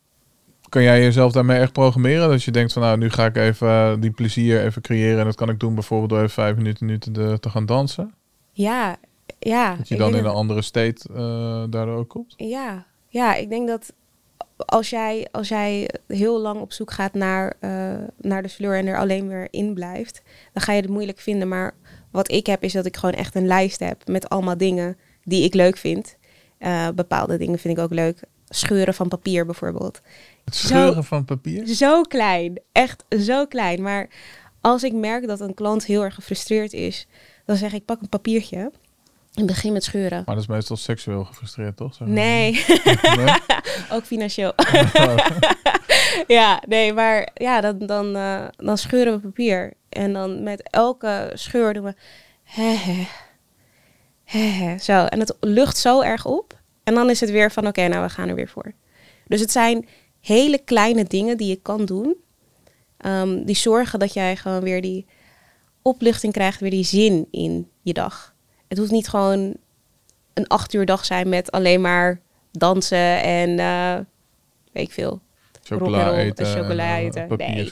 kan jij jezelf daarmee echt programmeren? Dat je denkt van nou, nu ga ik even eh, die plezier even creëren. En dat kan ik doen bijvoorbeeld door even vijf minuten nu te, gaan dansen. Ja, ja. Dat je dan in een andere state eh, daardoor ook komt? Ja. ja, ik denk dat als jij, als jij heel lang op zoek gaat naar, naar de sleur en er alleen weer in blijft, dan ga je het moeilijk vinden. Maar wat ik heb is dat ik gewoon echt een lijst heb met allemaal dingen die ik leuk vind. Eh, bepaalde dingen vind ik ook leuk. Scheuren van papier bijvoorbeeld. Het scheuren van papier? Zo klein. Echt zo klein. Maar als ik merk dat een klant heel erg gefrustreerd is, dan zeg ik pak een papiertje. En begin met scheuren. Maar dat is meestal seksueel gefrustreerd, toch? Zeg nee. *laughs* nee. *laughs* *laughs* Ook financieel. *laughs* Oh. *laughs* ja, nee, maar ja, dan, dan, eh, dan scheuren we papier. En dan met elke scheur doen we... hehe hehe zo. En het lucht zo erg op. En dan is het weer van, oké, nou, we gaan er weer voor. Dus het zijn hele kleine dingen die je kan doen. Ehm, die zorgen dat jij gewoon weer die opluchting krijgt, weer die zin in je dag. Het hoeft niet gewoon een acht uur dag zijn met alleen maar dansen en uh, weet ik veel. Chocola eten. Chocola eh, eten. nee,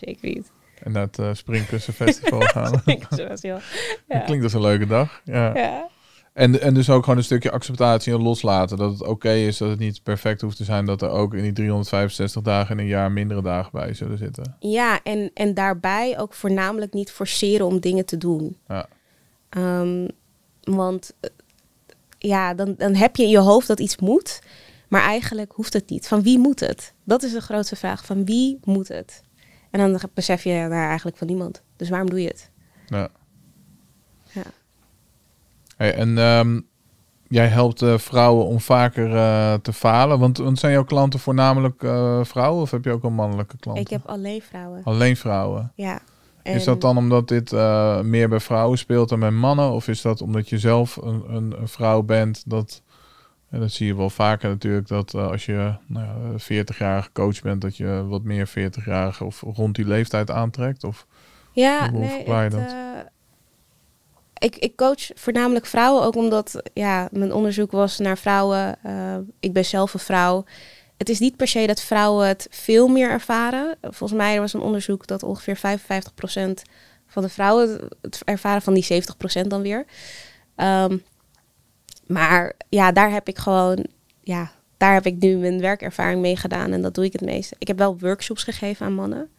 zeker niet. En naar het eh, Springkussenfestival *laughs* gaan. *laughs* Dat klinkt als een leuke dag. Ja. En, en dus ook gewoon een stukje acceptatie en loslaten. Dat het oké is, dat het niet perfect hoeft te zijn. Dat er ook in die 365 dagen in een jaar mindere dagen bij zullen zitten. Ja, en, en daarbij ook voornamelijk niet forceren om dingen te doen. Ja. Ehm, want ja, dan, dan heb je in je hoofd dat iets moet. Maar eigenlijk hoeft het niet. Van wie moet het? Dat is de grootste vraag. Van wie moet het? En dan besef je nou, eigenlijk van niemand. Dus waarom doe je het? Ja. ja. Hey, en ehm, jij helpt eh, vrouwen om vaker eh, te falen. Want, want, zijn jouw klanten voornamelijk eh, vrouwen of heb je ook al mannelijke klanten? Ik heb alleen vrouwen. Alleen vrouwen? Ja. Is dat dan omdat dit eh, meer bij vrouwen speelt dan bij mannen? Of is dat omdat je zelf een, een, vrouw bent? Dat, en dat zie je wel vaker natuurlijk, dat eh, als je nou, 40-jarige coach bent, dat je wat meer 40-jarige of rond die leeftijd aantrekt? Of ja, hoe nee, verklaar je dat? Eh, ik, ik coach voornamelijk vrouwen, ook omdat ja, mijn onderzoek was naar vrouwen. ik ben zelf een vrouw het is niet per se dat vrouwen het veel meer ervaren. Volgens mij was een onderzoek dat ongeveer 55% van de vrouwen het ervaren van die 70% dan weer. Ehm, maar ja, daar heb ik gewoon, ja, daar heb ik nu mijn werkervaring mee gedaan en dat doe ik het meest. Ik heb wel workshops gegeven aan mannen.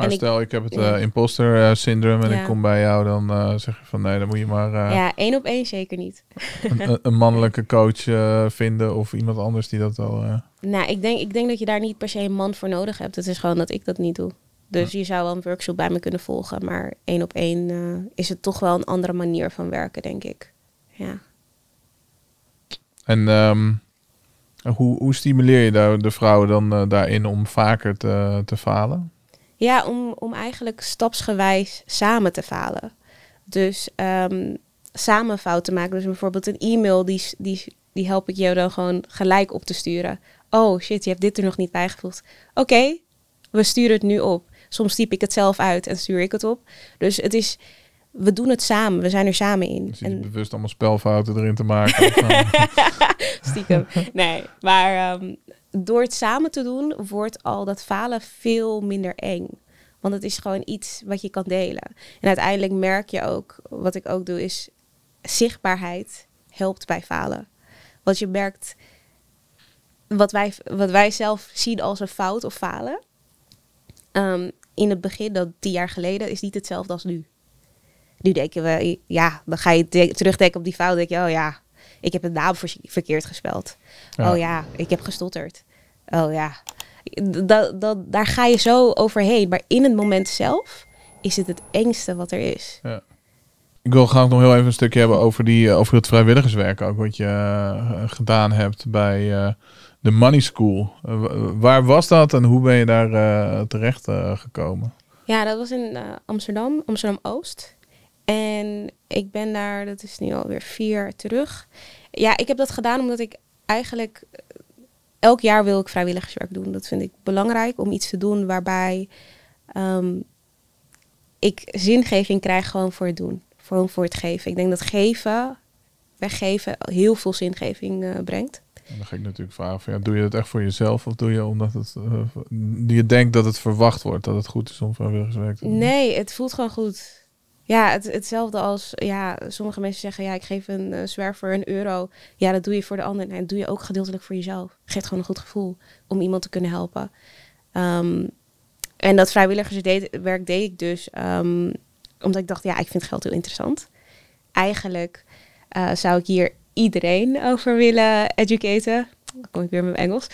Maar stel, ik, heb het eh, imposter eh, syndroom en ik kom bij jou, dan uh, zeg je van nee, dan moet je maar. ja, één op één zeker niet. een, een, mannelijke coach vinden of iemand anders die dat wel. Nou, ik denk, ik denk dat je daar niet per se een man voor nodig hebt. Het is gewoon dat ik dat niet doe. Dus je zou wel een workshop bij me kunnen volgen, maar één op één is het toch wel een andere manier van werken, denk ik. Ja. En ehm, hoe, hoe stimuleer je daar de vrouwen dan daarin om vaker te, te falen? Ja, om, om eigenlijk stapsgewijs samen te falen. Dus ehm, samen fouten maken. Dus bijvoorbeeld een e-mail, die, die, die help ik jou dan gewoon gelijk op te sturen. Oh shit, je hebt dit er nog niet bijgevoegd. Oké, we sturen het nu op. Soms typ ik het zelf uit en stuur ik het op. Dus het is, we doen het samen, we zijn er samen in. Dus en... bewust allemaal spelfouten erin te maken. *laughs* Stiekem. Nee, maar ehm, door het samen te doen, wordt al dat falen veel minder eng. Want het is gewoon iets wat je kan delen. En uiteindelijk merk je ook, wat ik ook doe, is zichtbaarheid helpt bij falen. Want je merkt wat wij, wat wij zelf zien als een fout of falen. Ehm, in het begin, dat tien jaar geleden, is niet hetzelfde als nu. Nu denken we, ja, dan ga je terugdenken op die fout. denk je, oh ja, ik heb de naam verkeerd gespeld. Oh ja, ik heb gestotterd. Oh ja. Dat, dat, daar ga je zo overheen. Maar in het moment zelf is het het engste wat er is. Ja. Ik wil graag nog heel even een stukje hebben over, die, eh, over het vrijwilligerswerk ook. Wat je eh, gedaan hebt bij uh, de Money School. waar was dat en hoe ben je daar terecht gekomen? Ja, dat was in Amsterdam, Amsterdam Oost. En ik ben daar, dat is nu alweer vier jaar terug. Ja, ik heb dat gedaan omdat ik eigenlijk eh, elk jaar wil ik vrijwilligerswerk doen. Dat vind ik belangrijk om iets te doen waarbij ehm, ik zingeving krijg gewoon voor het doen. Gewoon voor het geven. Ik denk dat geven, weggeven, heel veel zingeving eh, brengt. En dan ga ik natuurlijk vragen, ja, doe je dat echt voor jezelf of doe je omdat het, eh, je denkt dat het verwacht wordt, dat het goed is om vrijwilligerswerk te doen? Nee, het voelt gewoon goed. Ja, het, hetzelfde als ja, sommige mensen zeggen: ja, ik geef een eh, zwerver een euro. Ja, dat doe je voor de ander. en dat doe je ook gedeeltelijk voor jezelf. Geeft gewoon een goed gevoel om iemand te kunnen helpen. Ehm, en dat vrijwilligerswerk deed ik dus ehm, omdat ik dacht: ja, ik vind geld heel interessant. Eigenlijk eh, zou ik hier iedereen over willen educaten. Dan kom ik weer met mijn Engels.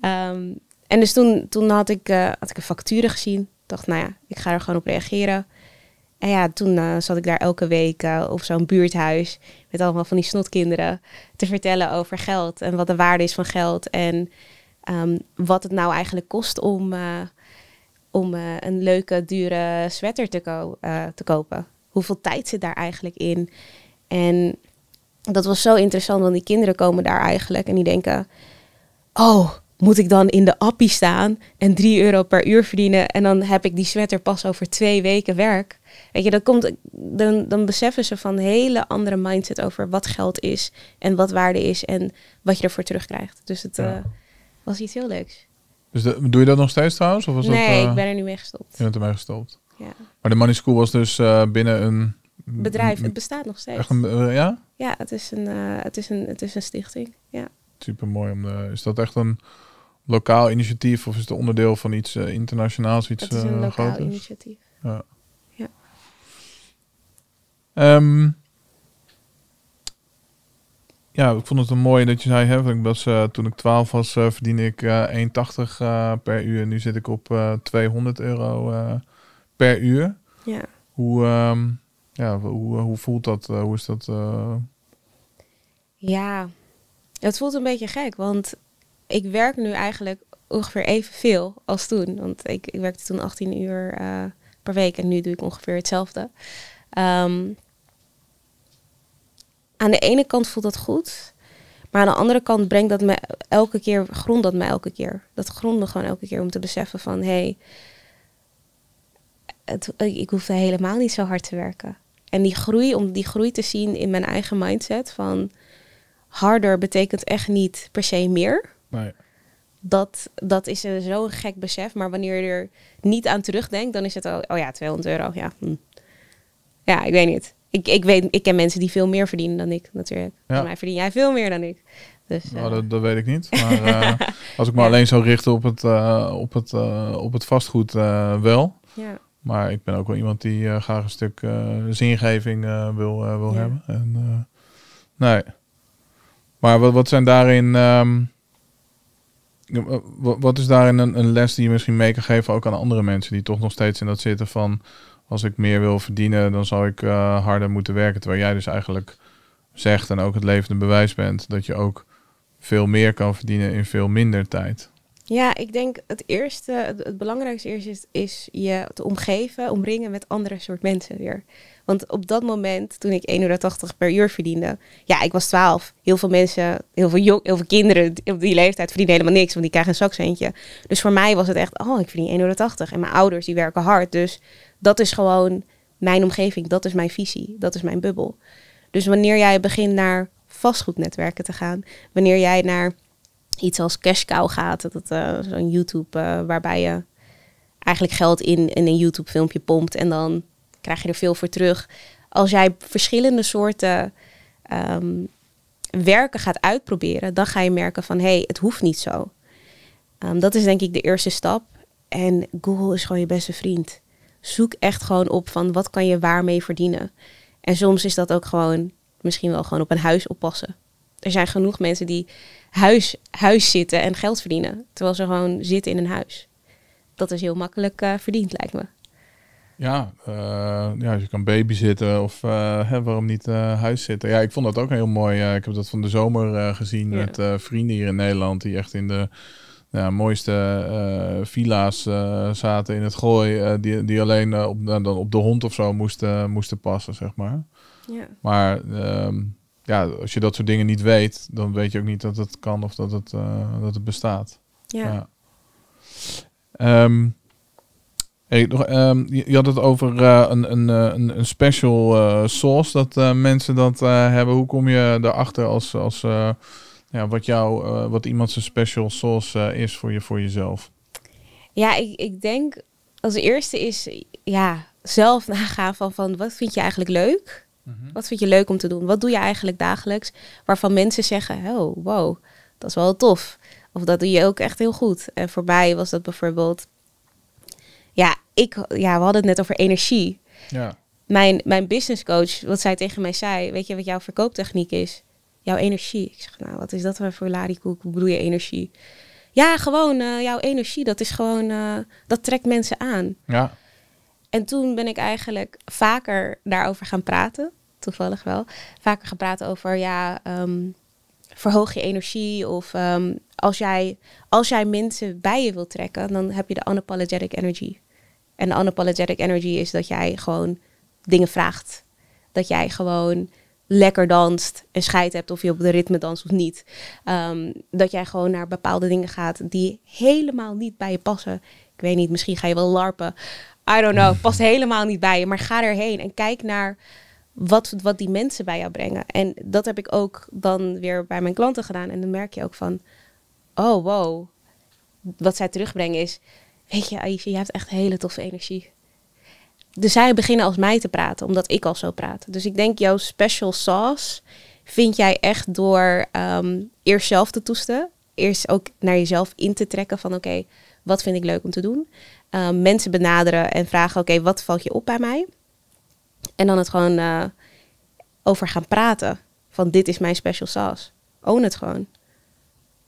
Ehm, en dus toen, toen had, ik, eh, had ik een factuur gezien. dacht, nou ja, ik ga er gewoon op reageren. En ja, toen eh, zat ik daar elke week uh, op zo'n buurthuis met allemaal van die snotkinderen te vertellen over geld en wat de waarde is van geld en ehm, wat het nou eigenlijk kost om, eh, om een leuke, dure sweater te, te kopen. Hoeveel tijd zit daar eigenlijk in? En dat was zo interessant, want die kinderen komen daar eigenlijk en die denken, oh, moet ik dan in de appie staan en 3 euro per uur verdienen en dan heb ik die sweater pas over twee weken werk. Weet je, dan, komt, dan, dan beseffen ze van een hele andere mindset over wat geld is en wat waarde is en wat je ervoor terugkrijgt. Dus het eh, was iets heel leuks. Dus doe je dat nog steeds trouwens? Of was nee, eh, ik ben er nu mee gestopt. Je bent mee gestopt. Ja. Maar de Money School was dus eh, binnen een... Bedrijf, het bestaat nog steeds. Echt ja? Ja, het is een, het is een, het is een stichting. Ja. Super mooi. Om de, is dat echt een lokaal initiatief of is het onderdeel van iets internationaals, iets Het is een lokaal initiatief. Ja. Um, ja, ik vond het een mooie dat je zei, hè, ik was, eh, toen ik 12 was verdien eh, verdiende ik uh, eh, 1,80 per uur. Nu zit ik op 200 euro per uur. Ja. Hoe, ehm, ja, hoe, hoe voelt dat? hoe is dat? Ja, het voelt een beetje gek, want ik werk nu eigenlijk ongeveer evenveel als toen. Want ik, ik werkte toen 18 uur per week en nu doe ik ongeveer hetzelfde. Ehm, aan de ene kant voelt dat goed. Maar aan de andere kant brengt dat me elke keer, grond dat me elke keer. Dat grond me gewoon elke keer om te beseffen van, hé, hey, ik hoefde helemaal niet zo hard te werken. En die groei, om die groei te zien in mijn eigen mindset van harder betekent echt niet per se meer. Dat, dat is zo'n gek besef. Maar wanneer je er niet aan terugdenkt, dan is het al, oh ja, 200 euro, ja. Hm ja, ik weet niet. Ik, ik, weet, ik ken mensen die veel meer verdienen dan ik, natuurlijk. Ja. Voor mij verdien jij veel meer dan ik. Dus, uh... dat, dat, weet ik niet. *laughs* Maar eh, als ik me alleen zou richten op het, eh, op het, op het vastgoed, wel. Ja. Maar ik ben ook wel iemand die graag een stuk zingeving wil, wil hebben. En, nee. Maar wat, wat zijn daarin. Um, wat is daarin een, een les die je misschien mee kan geven ook aan andere mensen die toch nog steeds in dat zitten van als ik meer wil verdienen, dan zal ik eh, harder moeten werken. Terwijl jij dus eigenlijk zegt en ook het levende bewijs bent dat je ook veel meer kan verdienen in veel minder tijd. Ja, ik denk het eerste, het, belangrijkste eerst is, je te omgeven, omringen met andere soort mensen weer. Want op dat moment, toen ik 1,80 per uur verdiende, ja, ik was 12. Heel veel mensen, heel veel, jong, heel veel kinderen op die leeftijd verdienen helemaal niks, want die krijgen een zakcentje. Dus voor mij was het echt, oh, ik verdien 1,80 En mijn ouders, die werken hard. Dus dat is gewoon mijn omgeving, dat is mijn visie, dat is mijn bubbel. Dus wanneer jij begint naar vastgoednetwerken te gaan, wanneer jij naar iets als cash cow gaat. Dat, uh, zo'n YouTube eh, waarbij je eigenlijk geld in, in een YouTube filmpje pompt en dan krijg je er veel voor terug. Als jij verschillende soorten ehm, werken gaat uitproberen, dan ga je merken van hé, hey, het hoeft niet zo. Ehm, dat is denk ik de eerste stap. En Google is gewoon je beste vriend. Zoek echt gewoon op van wat kan je waarmee verdienen. En soms is dat ook gewoon misschien wel gewoon op een huis oppassen. Er zijn genoeg mensen die huis, huis zitten en geld verdienen. Terwijl ze gewoon zitten in een huis. Dat is heel makkelijk eh, verdiend, lijkt me. Ja, eh, ja, je kan babysitten of eh, hè, waarom niet huis zitten. Ja, ik vond dat ook heel mooi. ik heb dat van de zomer gezien met vrienden hier in Nederland die echt in de ja, mooiste uh, villa's zaten in het gooi, die, die alleen op, dan op de hond of zo moesten, moesten passen, zeg maar. Ja. Maar ehm, ja, als je dat soort dingen niet weet, dan weet je ook niet dat het kan of dat het, eh, dat het bestaat. Ja. Ehm, hey, nog, ehm, je, had het over eh, een, een, eh, een, een, special source dat mensen dat hebben. Hoe kom je daarachter als, als ja, wat, jou, wat iemand zijn special sauce is voor, je, voor jezelf? Ja, ik, ik denk als eerste is ja, zelf nagaan van, van wat vind je eigenlijk leuk? Mhm. Wat vind je leuk om te doen? Wat doe je eigenlijk dagelijks waarvan mensen zeggen, oh wow, dat is wel tof. Of dat doe je ook echt heel goed. En voor mij was dat bijvoorbeeld, ja, ik, ja we hadden het net over energie. Ja. Mijn, mijn business coach, wat zij tegen mij zei, weet je wat jouw verkooptechniek is? Jouw energie. Ik zeg, nou, wat is dat voor Larikoek? Hoe bedoel je energie? Ja, gewoon eh, jouw energie. Dat is gewoon, eh, dat trekt mensen aan. Ja. En toen ben ik eigenlijk vaker daarover gaan praten toevallig wel, vaker gepraat over ja, ehm, verhoog je energie of ehm, als, jij, als jij mensen bij je wilt trekken, dan heb je de unapologetic energy. En de unapologetic energy is dat jij gewoon dingen vraagt. Dat jij gewoon lekker danst en scheid hebt of je op de ritme danst of niet. Ehm, dat jij gewoon naar bepaalde dingen gaat die helemaal niet bij je passen. Ik weet niet, misschien ga je wel larpen. I don't know, past helemaal niet bij je. Maar ga erheen en kijk naar wat, wat die mensen bij jou brengen. En dat heb ik ook dan weer bij mijn klanten gedaan. En dan merk je ook van, oh wow, wat zij terugbrengen is, weet je Aisha, je hebt echt hele toffe energie. Dus zij beginnen als mij te praten, omdat ik al zo praat. Dus ik denk, jouw special sauce vind jij echt door ehm, eerst zelf te toesten. Eerst ook naar jezelf in te trekken van oké, wat vind ik leuk om te doen? Ehm, mensen benaderen en vragen oké, wat valt je op bij mij? En dan het gewoon eh, over gaan praten. Van dit is mijn special sauce. Own het gewoon.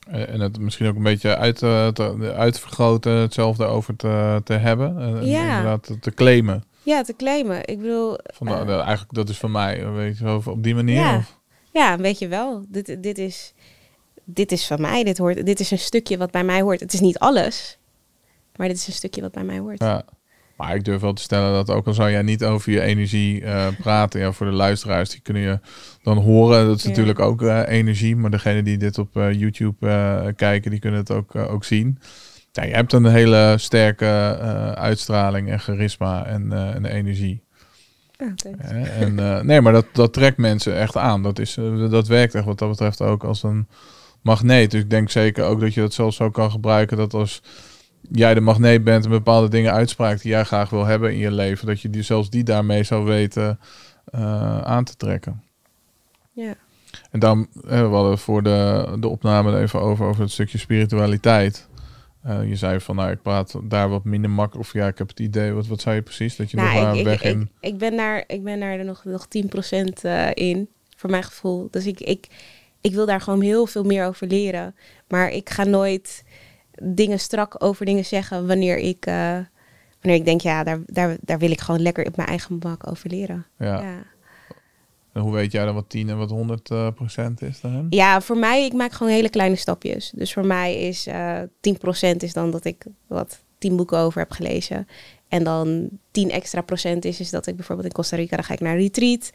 Eh, en het misschien ook een beetje uit, eh, te, uitvergroten, hetzelfde over te, te hebben. En ja. Inderdaad te, claimen. Ja, te claimen. Ik bedoel... Van, nou, nou, eigenlijk, dat is van mij. Weet je, op die manier? Ja, weet ja een beetje wel. Dit, dit, is, dit is van mij. Dit, hoort, dit is een stukje wat bij mij hoort. Het is niet alles. Maar dit is een stukje wat bij mij hoort. Ja. Maar ik durf wel te stellen dat ook al zou jij niet over je energie eh, praten, ja, voor de luisteraars, die kunnen je dan horen. Dat is natuurlijk ook eh, energie, maar degene die dit op eh, YouTube kijken, die kunnen het ook, ook zien. Ja, je hebt een hele sterke uitstraling en charisma en, en energie. en, nee, maar dat, dat trekt mensen echt aan. Dat, is, dat werkt echt wat dat betreft ook als een magneet. Dus ik denk zeker ook dat je dat zelfs zo kan gebruiken dat als jij de magneet bent en bepaalde dingen uitspraakt die jij graag wil hebben in je leven, dat je die, zelfs die daarmee zou weten eh, aan te trekken. Ja. En dan we hadden voor de, de opname even over, over het stukje spiritualiteit. Eh, je zei van, nou, ik praat daar wat minder makkelijk. Of ja, ik heb het idee, wat, wat zei je precies? Dat je nou, nog ik, weg in... Ik, ik, ben daar, ik ben daar nog, nog 10% uh, in, voor mijn gevoel. Dus ik, ik, ik wil daar gewoon heel veel meer over leren. Maar ik ga nooit dingen strak over dingen zeggen wanneer ik, eh, wanneer ik denk, ja, daar, daar, daar wil ik gewoon lekker op mijn eigen bak over leren. Ja. En hoe weet jij dan wat 10 en wat 100 eh, procent is dan? Ja, voor mij, ik maak gewoon hele kleine stapjes. Dus voor mij is 10 eh, procent is dan dat ik wat 10 boeken over heb gelezen. En dan 10 extra procent is, is dat ik bijvoorbeeld in Costa Rica, dan ga ik naar retreat.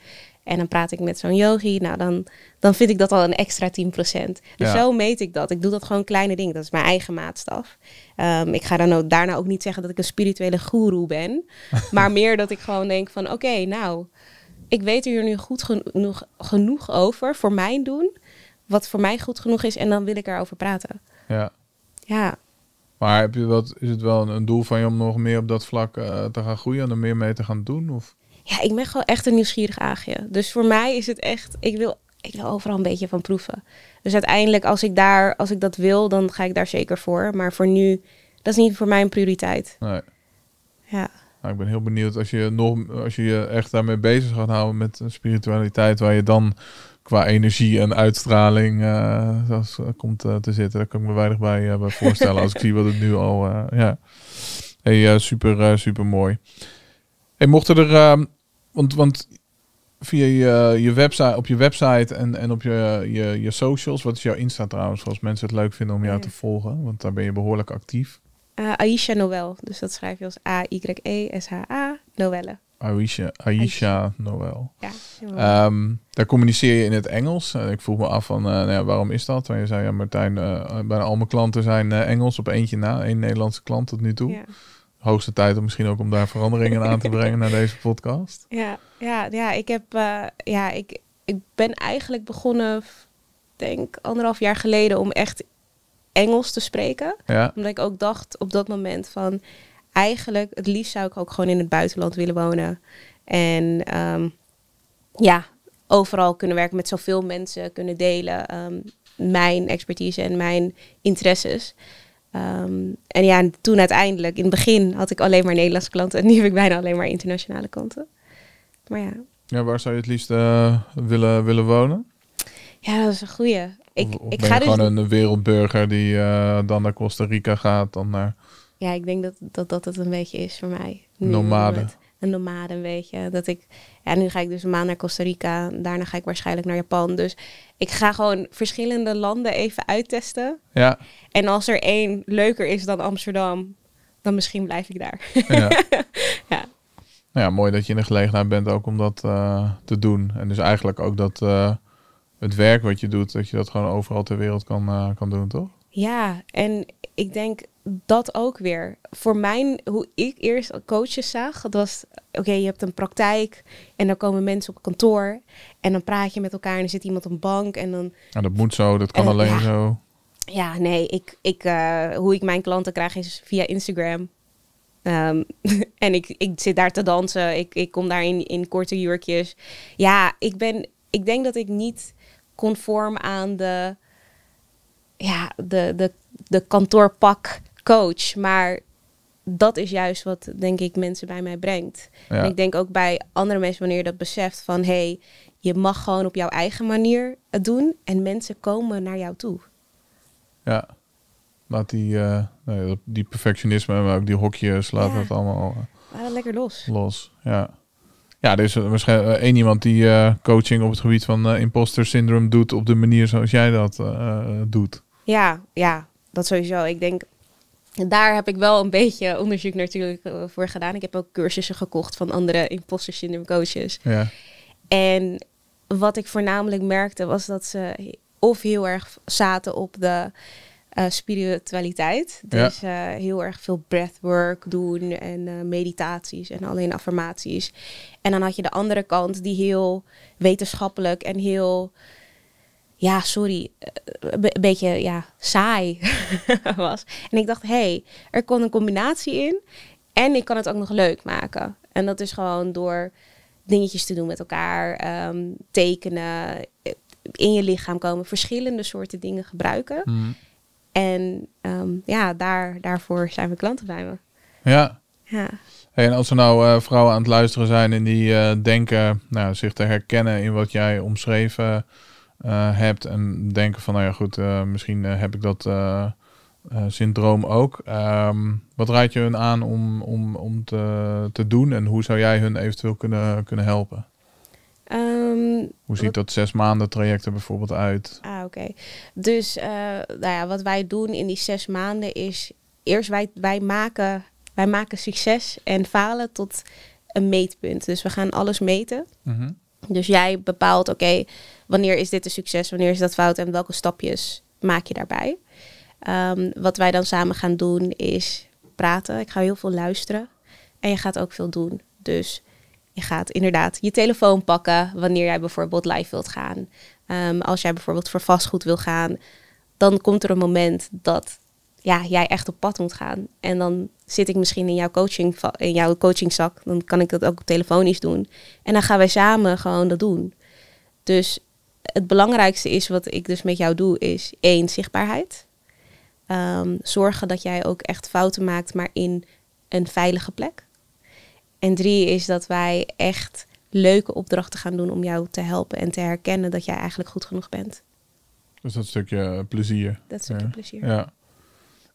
En dan praat ik met zo'n yogi. Nou, dan, dan vind ik dat al een extra 10%. Dus zo meet ik dat. Ik doe dat gewoon kleine dingen. Dat is mijn eigen maatstaf. Ehm, ik ga dan ook, daarna ook niet zeggen dat ik een spirituele guru ben. *laughs* maar meer dat ik gewoon denk van oké, nou, ik weet er hier nu goed genoeg, genoeg over voor mijn doen. Wat voor mij goed genoeg is. En dan wil ik erover praten. Ja. Ja. Maar heb je wat, is het wel een doel van je om nog meer op dat vlak eh, te gaan groeien en er meer mee te gaan doen? Of? Ja, ik ben gewoon echt een nieuwsgierig aagje. Dus voor mij is het echt, ik wil, ik wil overal een beetje van proeven. Dus uiteindelijk, als ik, daar, als ik dat wil, dan ga ik daar zeker voor. Maar voor nu, dat is niet voor mij een prioriteit. Nee. Ja. Nou, ik ben heel benieuwd als je, nog, als je je echt daarmee bezig gaat houden met een spiritualiteit, waar je dan qua energie en uitstraling uh, komt eh, te zitten. Daar kan ik me weinig bij, bij voorstellen als ik *laughs* zie wat het nu al... ja. Hey, super, super mooi. Hey, mochten er want, want via je, eh, je website, op je website en, en op je, je, je socials, wat is jouw Insta trouwens, zoals mensen het leuk vinden om jou te volgen? Want daar ben je behoorlijk actief. Eh, Aisha Noël, dus dat schrijf je als A-Y-E-S-H-A, Noelle. Aisha, Aisha Noël. Ja, ehm, daar communiceer je in het Engels. ik vroeg me af van, eh, nou ja, waarom is dat? Want je zei, ja, Martijn, bijna al mijn klanten zijn Engels op eentje na. één Nederlandse klant tot nu toe. Ja hoogste tijd om misschien ook om daar veranderingen aan te brengen naar deze podcast. Ja, ja, ja ik heb eh, ja, ik, ik ben eigenlijk begonnen, denk anderhalf jaar geleden, om echt Engels te spreken. Omdat ik ook dacht op dat moment van eigenlijk het liefst zou ik ook gewoon in het buitenland willen wonen. En ehm, ja, overal kunnen werken met zoveel mensen, kunnen delen. Ehm, mijn expertise en mijn interesses. Ehm, en ja, toen uiteindelijk, in het begin had ik alleen maar Nederlandse klanten en nu heb ik bijna alleen maar internationale klanten. Maar ja. ja waar zou je het liefst eh, willen, willen wonen? Ja, dat is een goede. Ik, ik ben ga dus gewoon dus... een wereldburger die eh, dan naar Costa Rica gaat, dan naar... Ja, ik denk dat dat, dat het een beetje is voor mij. Nu, een nomade, een beetje Dat ik, ja, nu ga ik dus een maand naar Costa Rica. Daarna ga ik waarschijnlijk naar Japan. Dus ik ga gewoon verschillende landen even uittesten. Ja. En als er één leuker is dan Amsterdam, dan misschien blijf ik daar. Ja. *laughs* ja. Nou ja, mooi dat je in de gelegenheid bent ook om dat eh, te doen. En dus eigenlijk ook dat eh, het werk wat je doet, dat je dat gewoon overal ter wereld kan, eh, kan doen, toch? Ja, en ik denk dat ook weer. Voor mijn hoe ik eerst coaches zag, dat was: oké, je hebt een praktijk en dan komen mensen op kantoor en dan praat je met elkaar en er zit iemand op een bank en dan. En dat moet zo, dat kan alleen zo. Ja, nee, ik, ik, eh, hoe ik mijn klanten krijg is via Instagram. Ehm, *laughs* en ik, ik zit daar te dansen, ik, ik kom daar in, in korte jurkjes. Ja, ik, ben, ik denk dat ik niet conform aan de, ja, de, de, de kantoorpak coach. Maar dat is juist wat, denk ik, mensen bij mij brengt. En ik denk ook bij andere mensen, wanneer je dat beseft van hé, hey, je mag gewoon op jouw eigen manier het doen en mensen komen naar jou toe. Ja, laat die, eh, nou die perfectionisme, maar ook die hokjes, laat ja. Eh, het allemaal. lekker los. Los, ja. Ja, er is eh, waarschijnlijk één iemand die coaching op het gebied van imposter syndroom doet op de manier zoals jij dat doet. Ja, ja, dat sowieso. Ik denk daar heb ik wel een beetje onderzoek natuurlijk eh, voor gedaan. Ik heb ook cursussen gekocht van andere imposter syndrome coaches. Ja. En wat ik voornamelijk merkte was dat ze of heel erg zaten op de eh, spiritualiteit. Dus eh, heel erg veel breathwork doen en meditaties en alleen affirmaties. En dan had je de andere kant die heel wetenschappelijk en heel ja, sorry, eh, een beetje ja, saai *laughs* was. En ik dacht, hé, hey, er kon een combinatie in. En ik kan het ook nog leuk maken. En dat is gewoon door dingetjes te doen met elkaar, ehm, tekenen, eh, in je lichaam komen, verschillende soorten dingen gebruiken. Mhm. En ehm, ja, daar, daarvoor zijn we klanten bij me. Ja. ja. en als er nou eh, vrouwen aan het luisteren zijn en die denken nou, zich te herkennen in wat jij omschreven eh, hebt en denken van, nou ja goed, eh, misschien eh, heb ik dat syndroom ook. Ehm, wat raad je hun aan om, om, om te, te doen en hoe zou jij hun eventueel kunnen, kunnen helpen? Ehm, hoe ziet dat zes maanden traject er bijvoorbeeld uit? Ah, oké. Dus nou ja, wat wij doen in die zes maanden is eerst wij, wij, maken, wij maken succes en falen tot een meetpunt. Dus we gaan alles meten. Mhm. Dus jij bepaalt, oké, wanneer is dit een succes, wanneer is dat fout en welke stapjes maak je daarbij. Ehm, wat wij dan samen gaan doen is praten. Ik ga heel veel luisteren en je gaat ook veel doen. Dus je gaat inderdaad je telefoon pakken wanneer jij bijvoorbeeld live wilt gaan. Ehm, als jij bijvoorbeeld voor vastgoed wil gaan, dan komt er een moment dat ja, jij echt op pad moet gaan. En dan zit ik misschien in jouw, coaching, in jouw coachingzak. Dan kan ik dat ook telefonisch doen. En dan gaan wij samen gewoon dat doen. Dus het belangrijkste is wat ik dus met jou doe, is één, zichtbaarheid. Ehm, zorgen dat jij ook echt fouten maakt, maar in een veilige plek. En drie is dat wij echt leuke opdrachten gaan doen om jou te helpen en te herkennen dat jij eigenlijk goed genoeg bent. Dus dat stukje eh, plezier. Dat stukje plezier. Ja.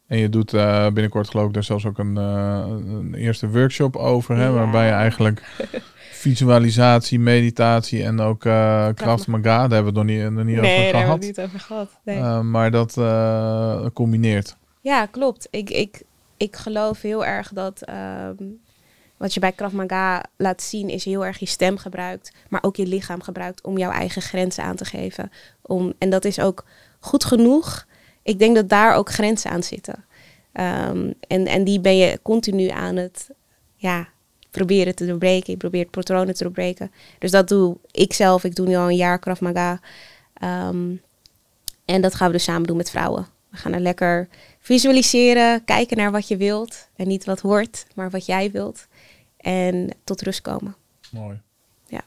En je doet eh, binnenkort geloof ik daar zelfs ook een, eh, een eerste workshop over. Hè, Waarbij je eigenlijk visualisatie, meditatie en ook uh, kracht Maga, daar hebben we het nog niet, nog niet over gehad. Nee, daar hebben we het niet over gehad. Nee. maar dat combineert. Ja, klopt. Ik, ik, ik geloof heel erg dat ehm, wat je bij Krav Maga laat zien is heel erg je stem gebruikt. Maar ook je lichaam gebruikt om jouw eigen grenzen aan te geven. Om, en dat is ook goed genoeg ik denk dat daar ook grenzen aan zitten. Ehm, en, en die ben je continu aan het ja, proberen te doorbreken. Je probeert patronen te doorbreken. Dus dat doe ik zelf. Ik doe nu al een jaar Krav ehm, en dat gaan we dus samen doen met vrouwen. We gaan er lekker visualiseren, kijken naar wat je wilt. En niet wat hoort, maar wat jij wilt. En tot rust komen. Mooi. Ja.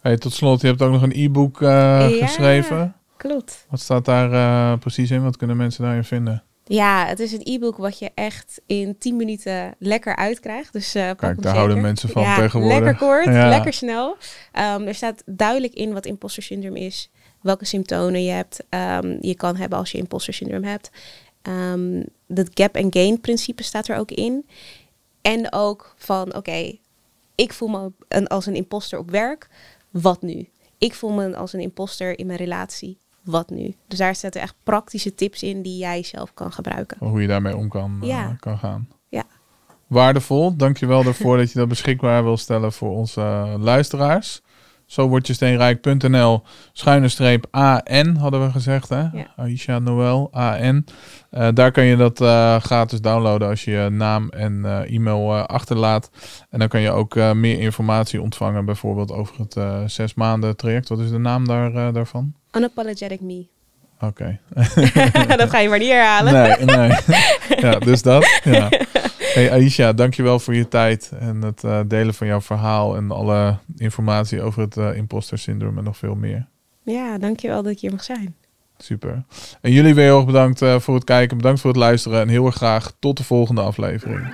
Hey, tot slot, je hebt ook nog een e-book uh, ja. geschreven. Klopt. Wat staat daar eh, precies in? Wat kunnen mensen daarin vinden? Ja, het is een e-book wat je echt in 10 minuten lekker uitkrijgt. Dus, eh, Kijk, daar zeker. houden mensen van ja, tegenwoordig. Lekker kort, lekker snel. Ehm, er staat duidelijk in wat imposter syndroom is, welke symptomen je hebt, ehm, je kan hebben als je imposter syndroom hebt. Um, dat gap and gain principe staat er ook in. En ook van, oké, ik voel me als een imposter op werk, wat nu? Ik voel me als een imposter in mijn relatie, wat nu? Dus daar zitten echt praktische tips in die jij zelf kan gebruiken. Hoe je daarmee om kan, eh, ja. uh, kan gaan. Ja. Waardevol. Dankjewel daarvoor *laughs* dat je dat beschikbaar wil stellen voor onze eh, luisteraars. Zo wordt je steenrijk.nl schuine streep AN hadden we gezegd. Hè? Aisha Noel AN. Uh, eh, daar kan je dat eh, gratis downloaden als je je naam en eh, e-mail achterlaat. En dan kan je ook meer informatie ontvangen, bijvoorbeeld over het zes maanden traject. Wat is de naam daar, daarvan? Unapologetic Me. Oké. *laughs* dat ga je maar niet herhalen. Nee, nee. *laughs* ja, dus dat. Ja. *laughs* Hey Aisha, dankjewel voor je tijd en het eh, delen van jouw verhaal en alle informatie over het uh, imposter syndroom en nog veel meer. Ja, dankjewel dat ik hier mag zijn. Super. En jullie weer heel erg bedankt eh, voor het kijken, bedankt voor het luisteren en heel erg graag tot de volgende aflevering.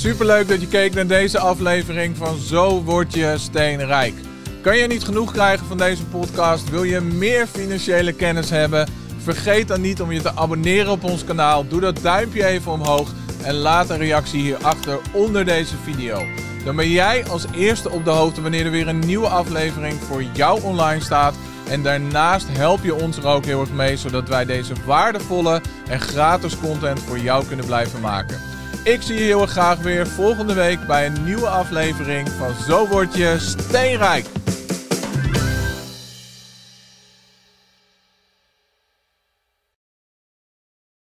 Superleuk dat je keek naar deze aflevering van Zo word je steenrijk. Kan je niet genoeg krijgen van deze podcast? Wil je meer financiële kennis hebben? Vergeet dan niet om je te abonneren op ons kanaal. Doe dat duimpje even omhoog en laat een reactie hierachter onder deze video. Dan ben jij als eerste op de hoogte wanneer er weer een nieuwe aflevering voor jou online staat. En daarnaast help je ons er ook heel erg mee, zodat wij deze waardevolle en gratis content voor jou kunnen blijven maken. Ik zie je heel erg graag weer volgende week bij een nieuwe aflevering van Zo word je steenrijk.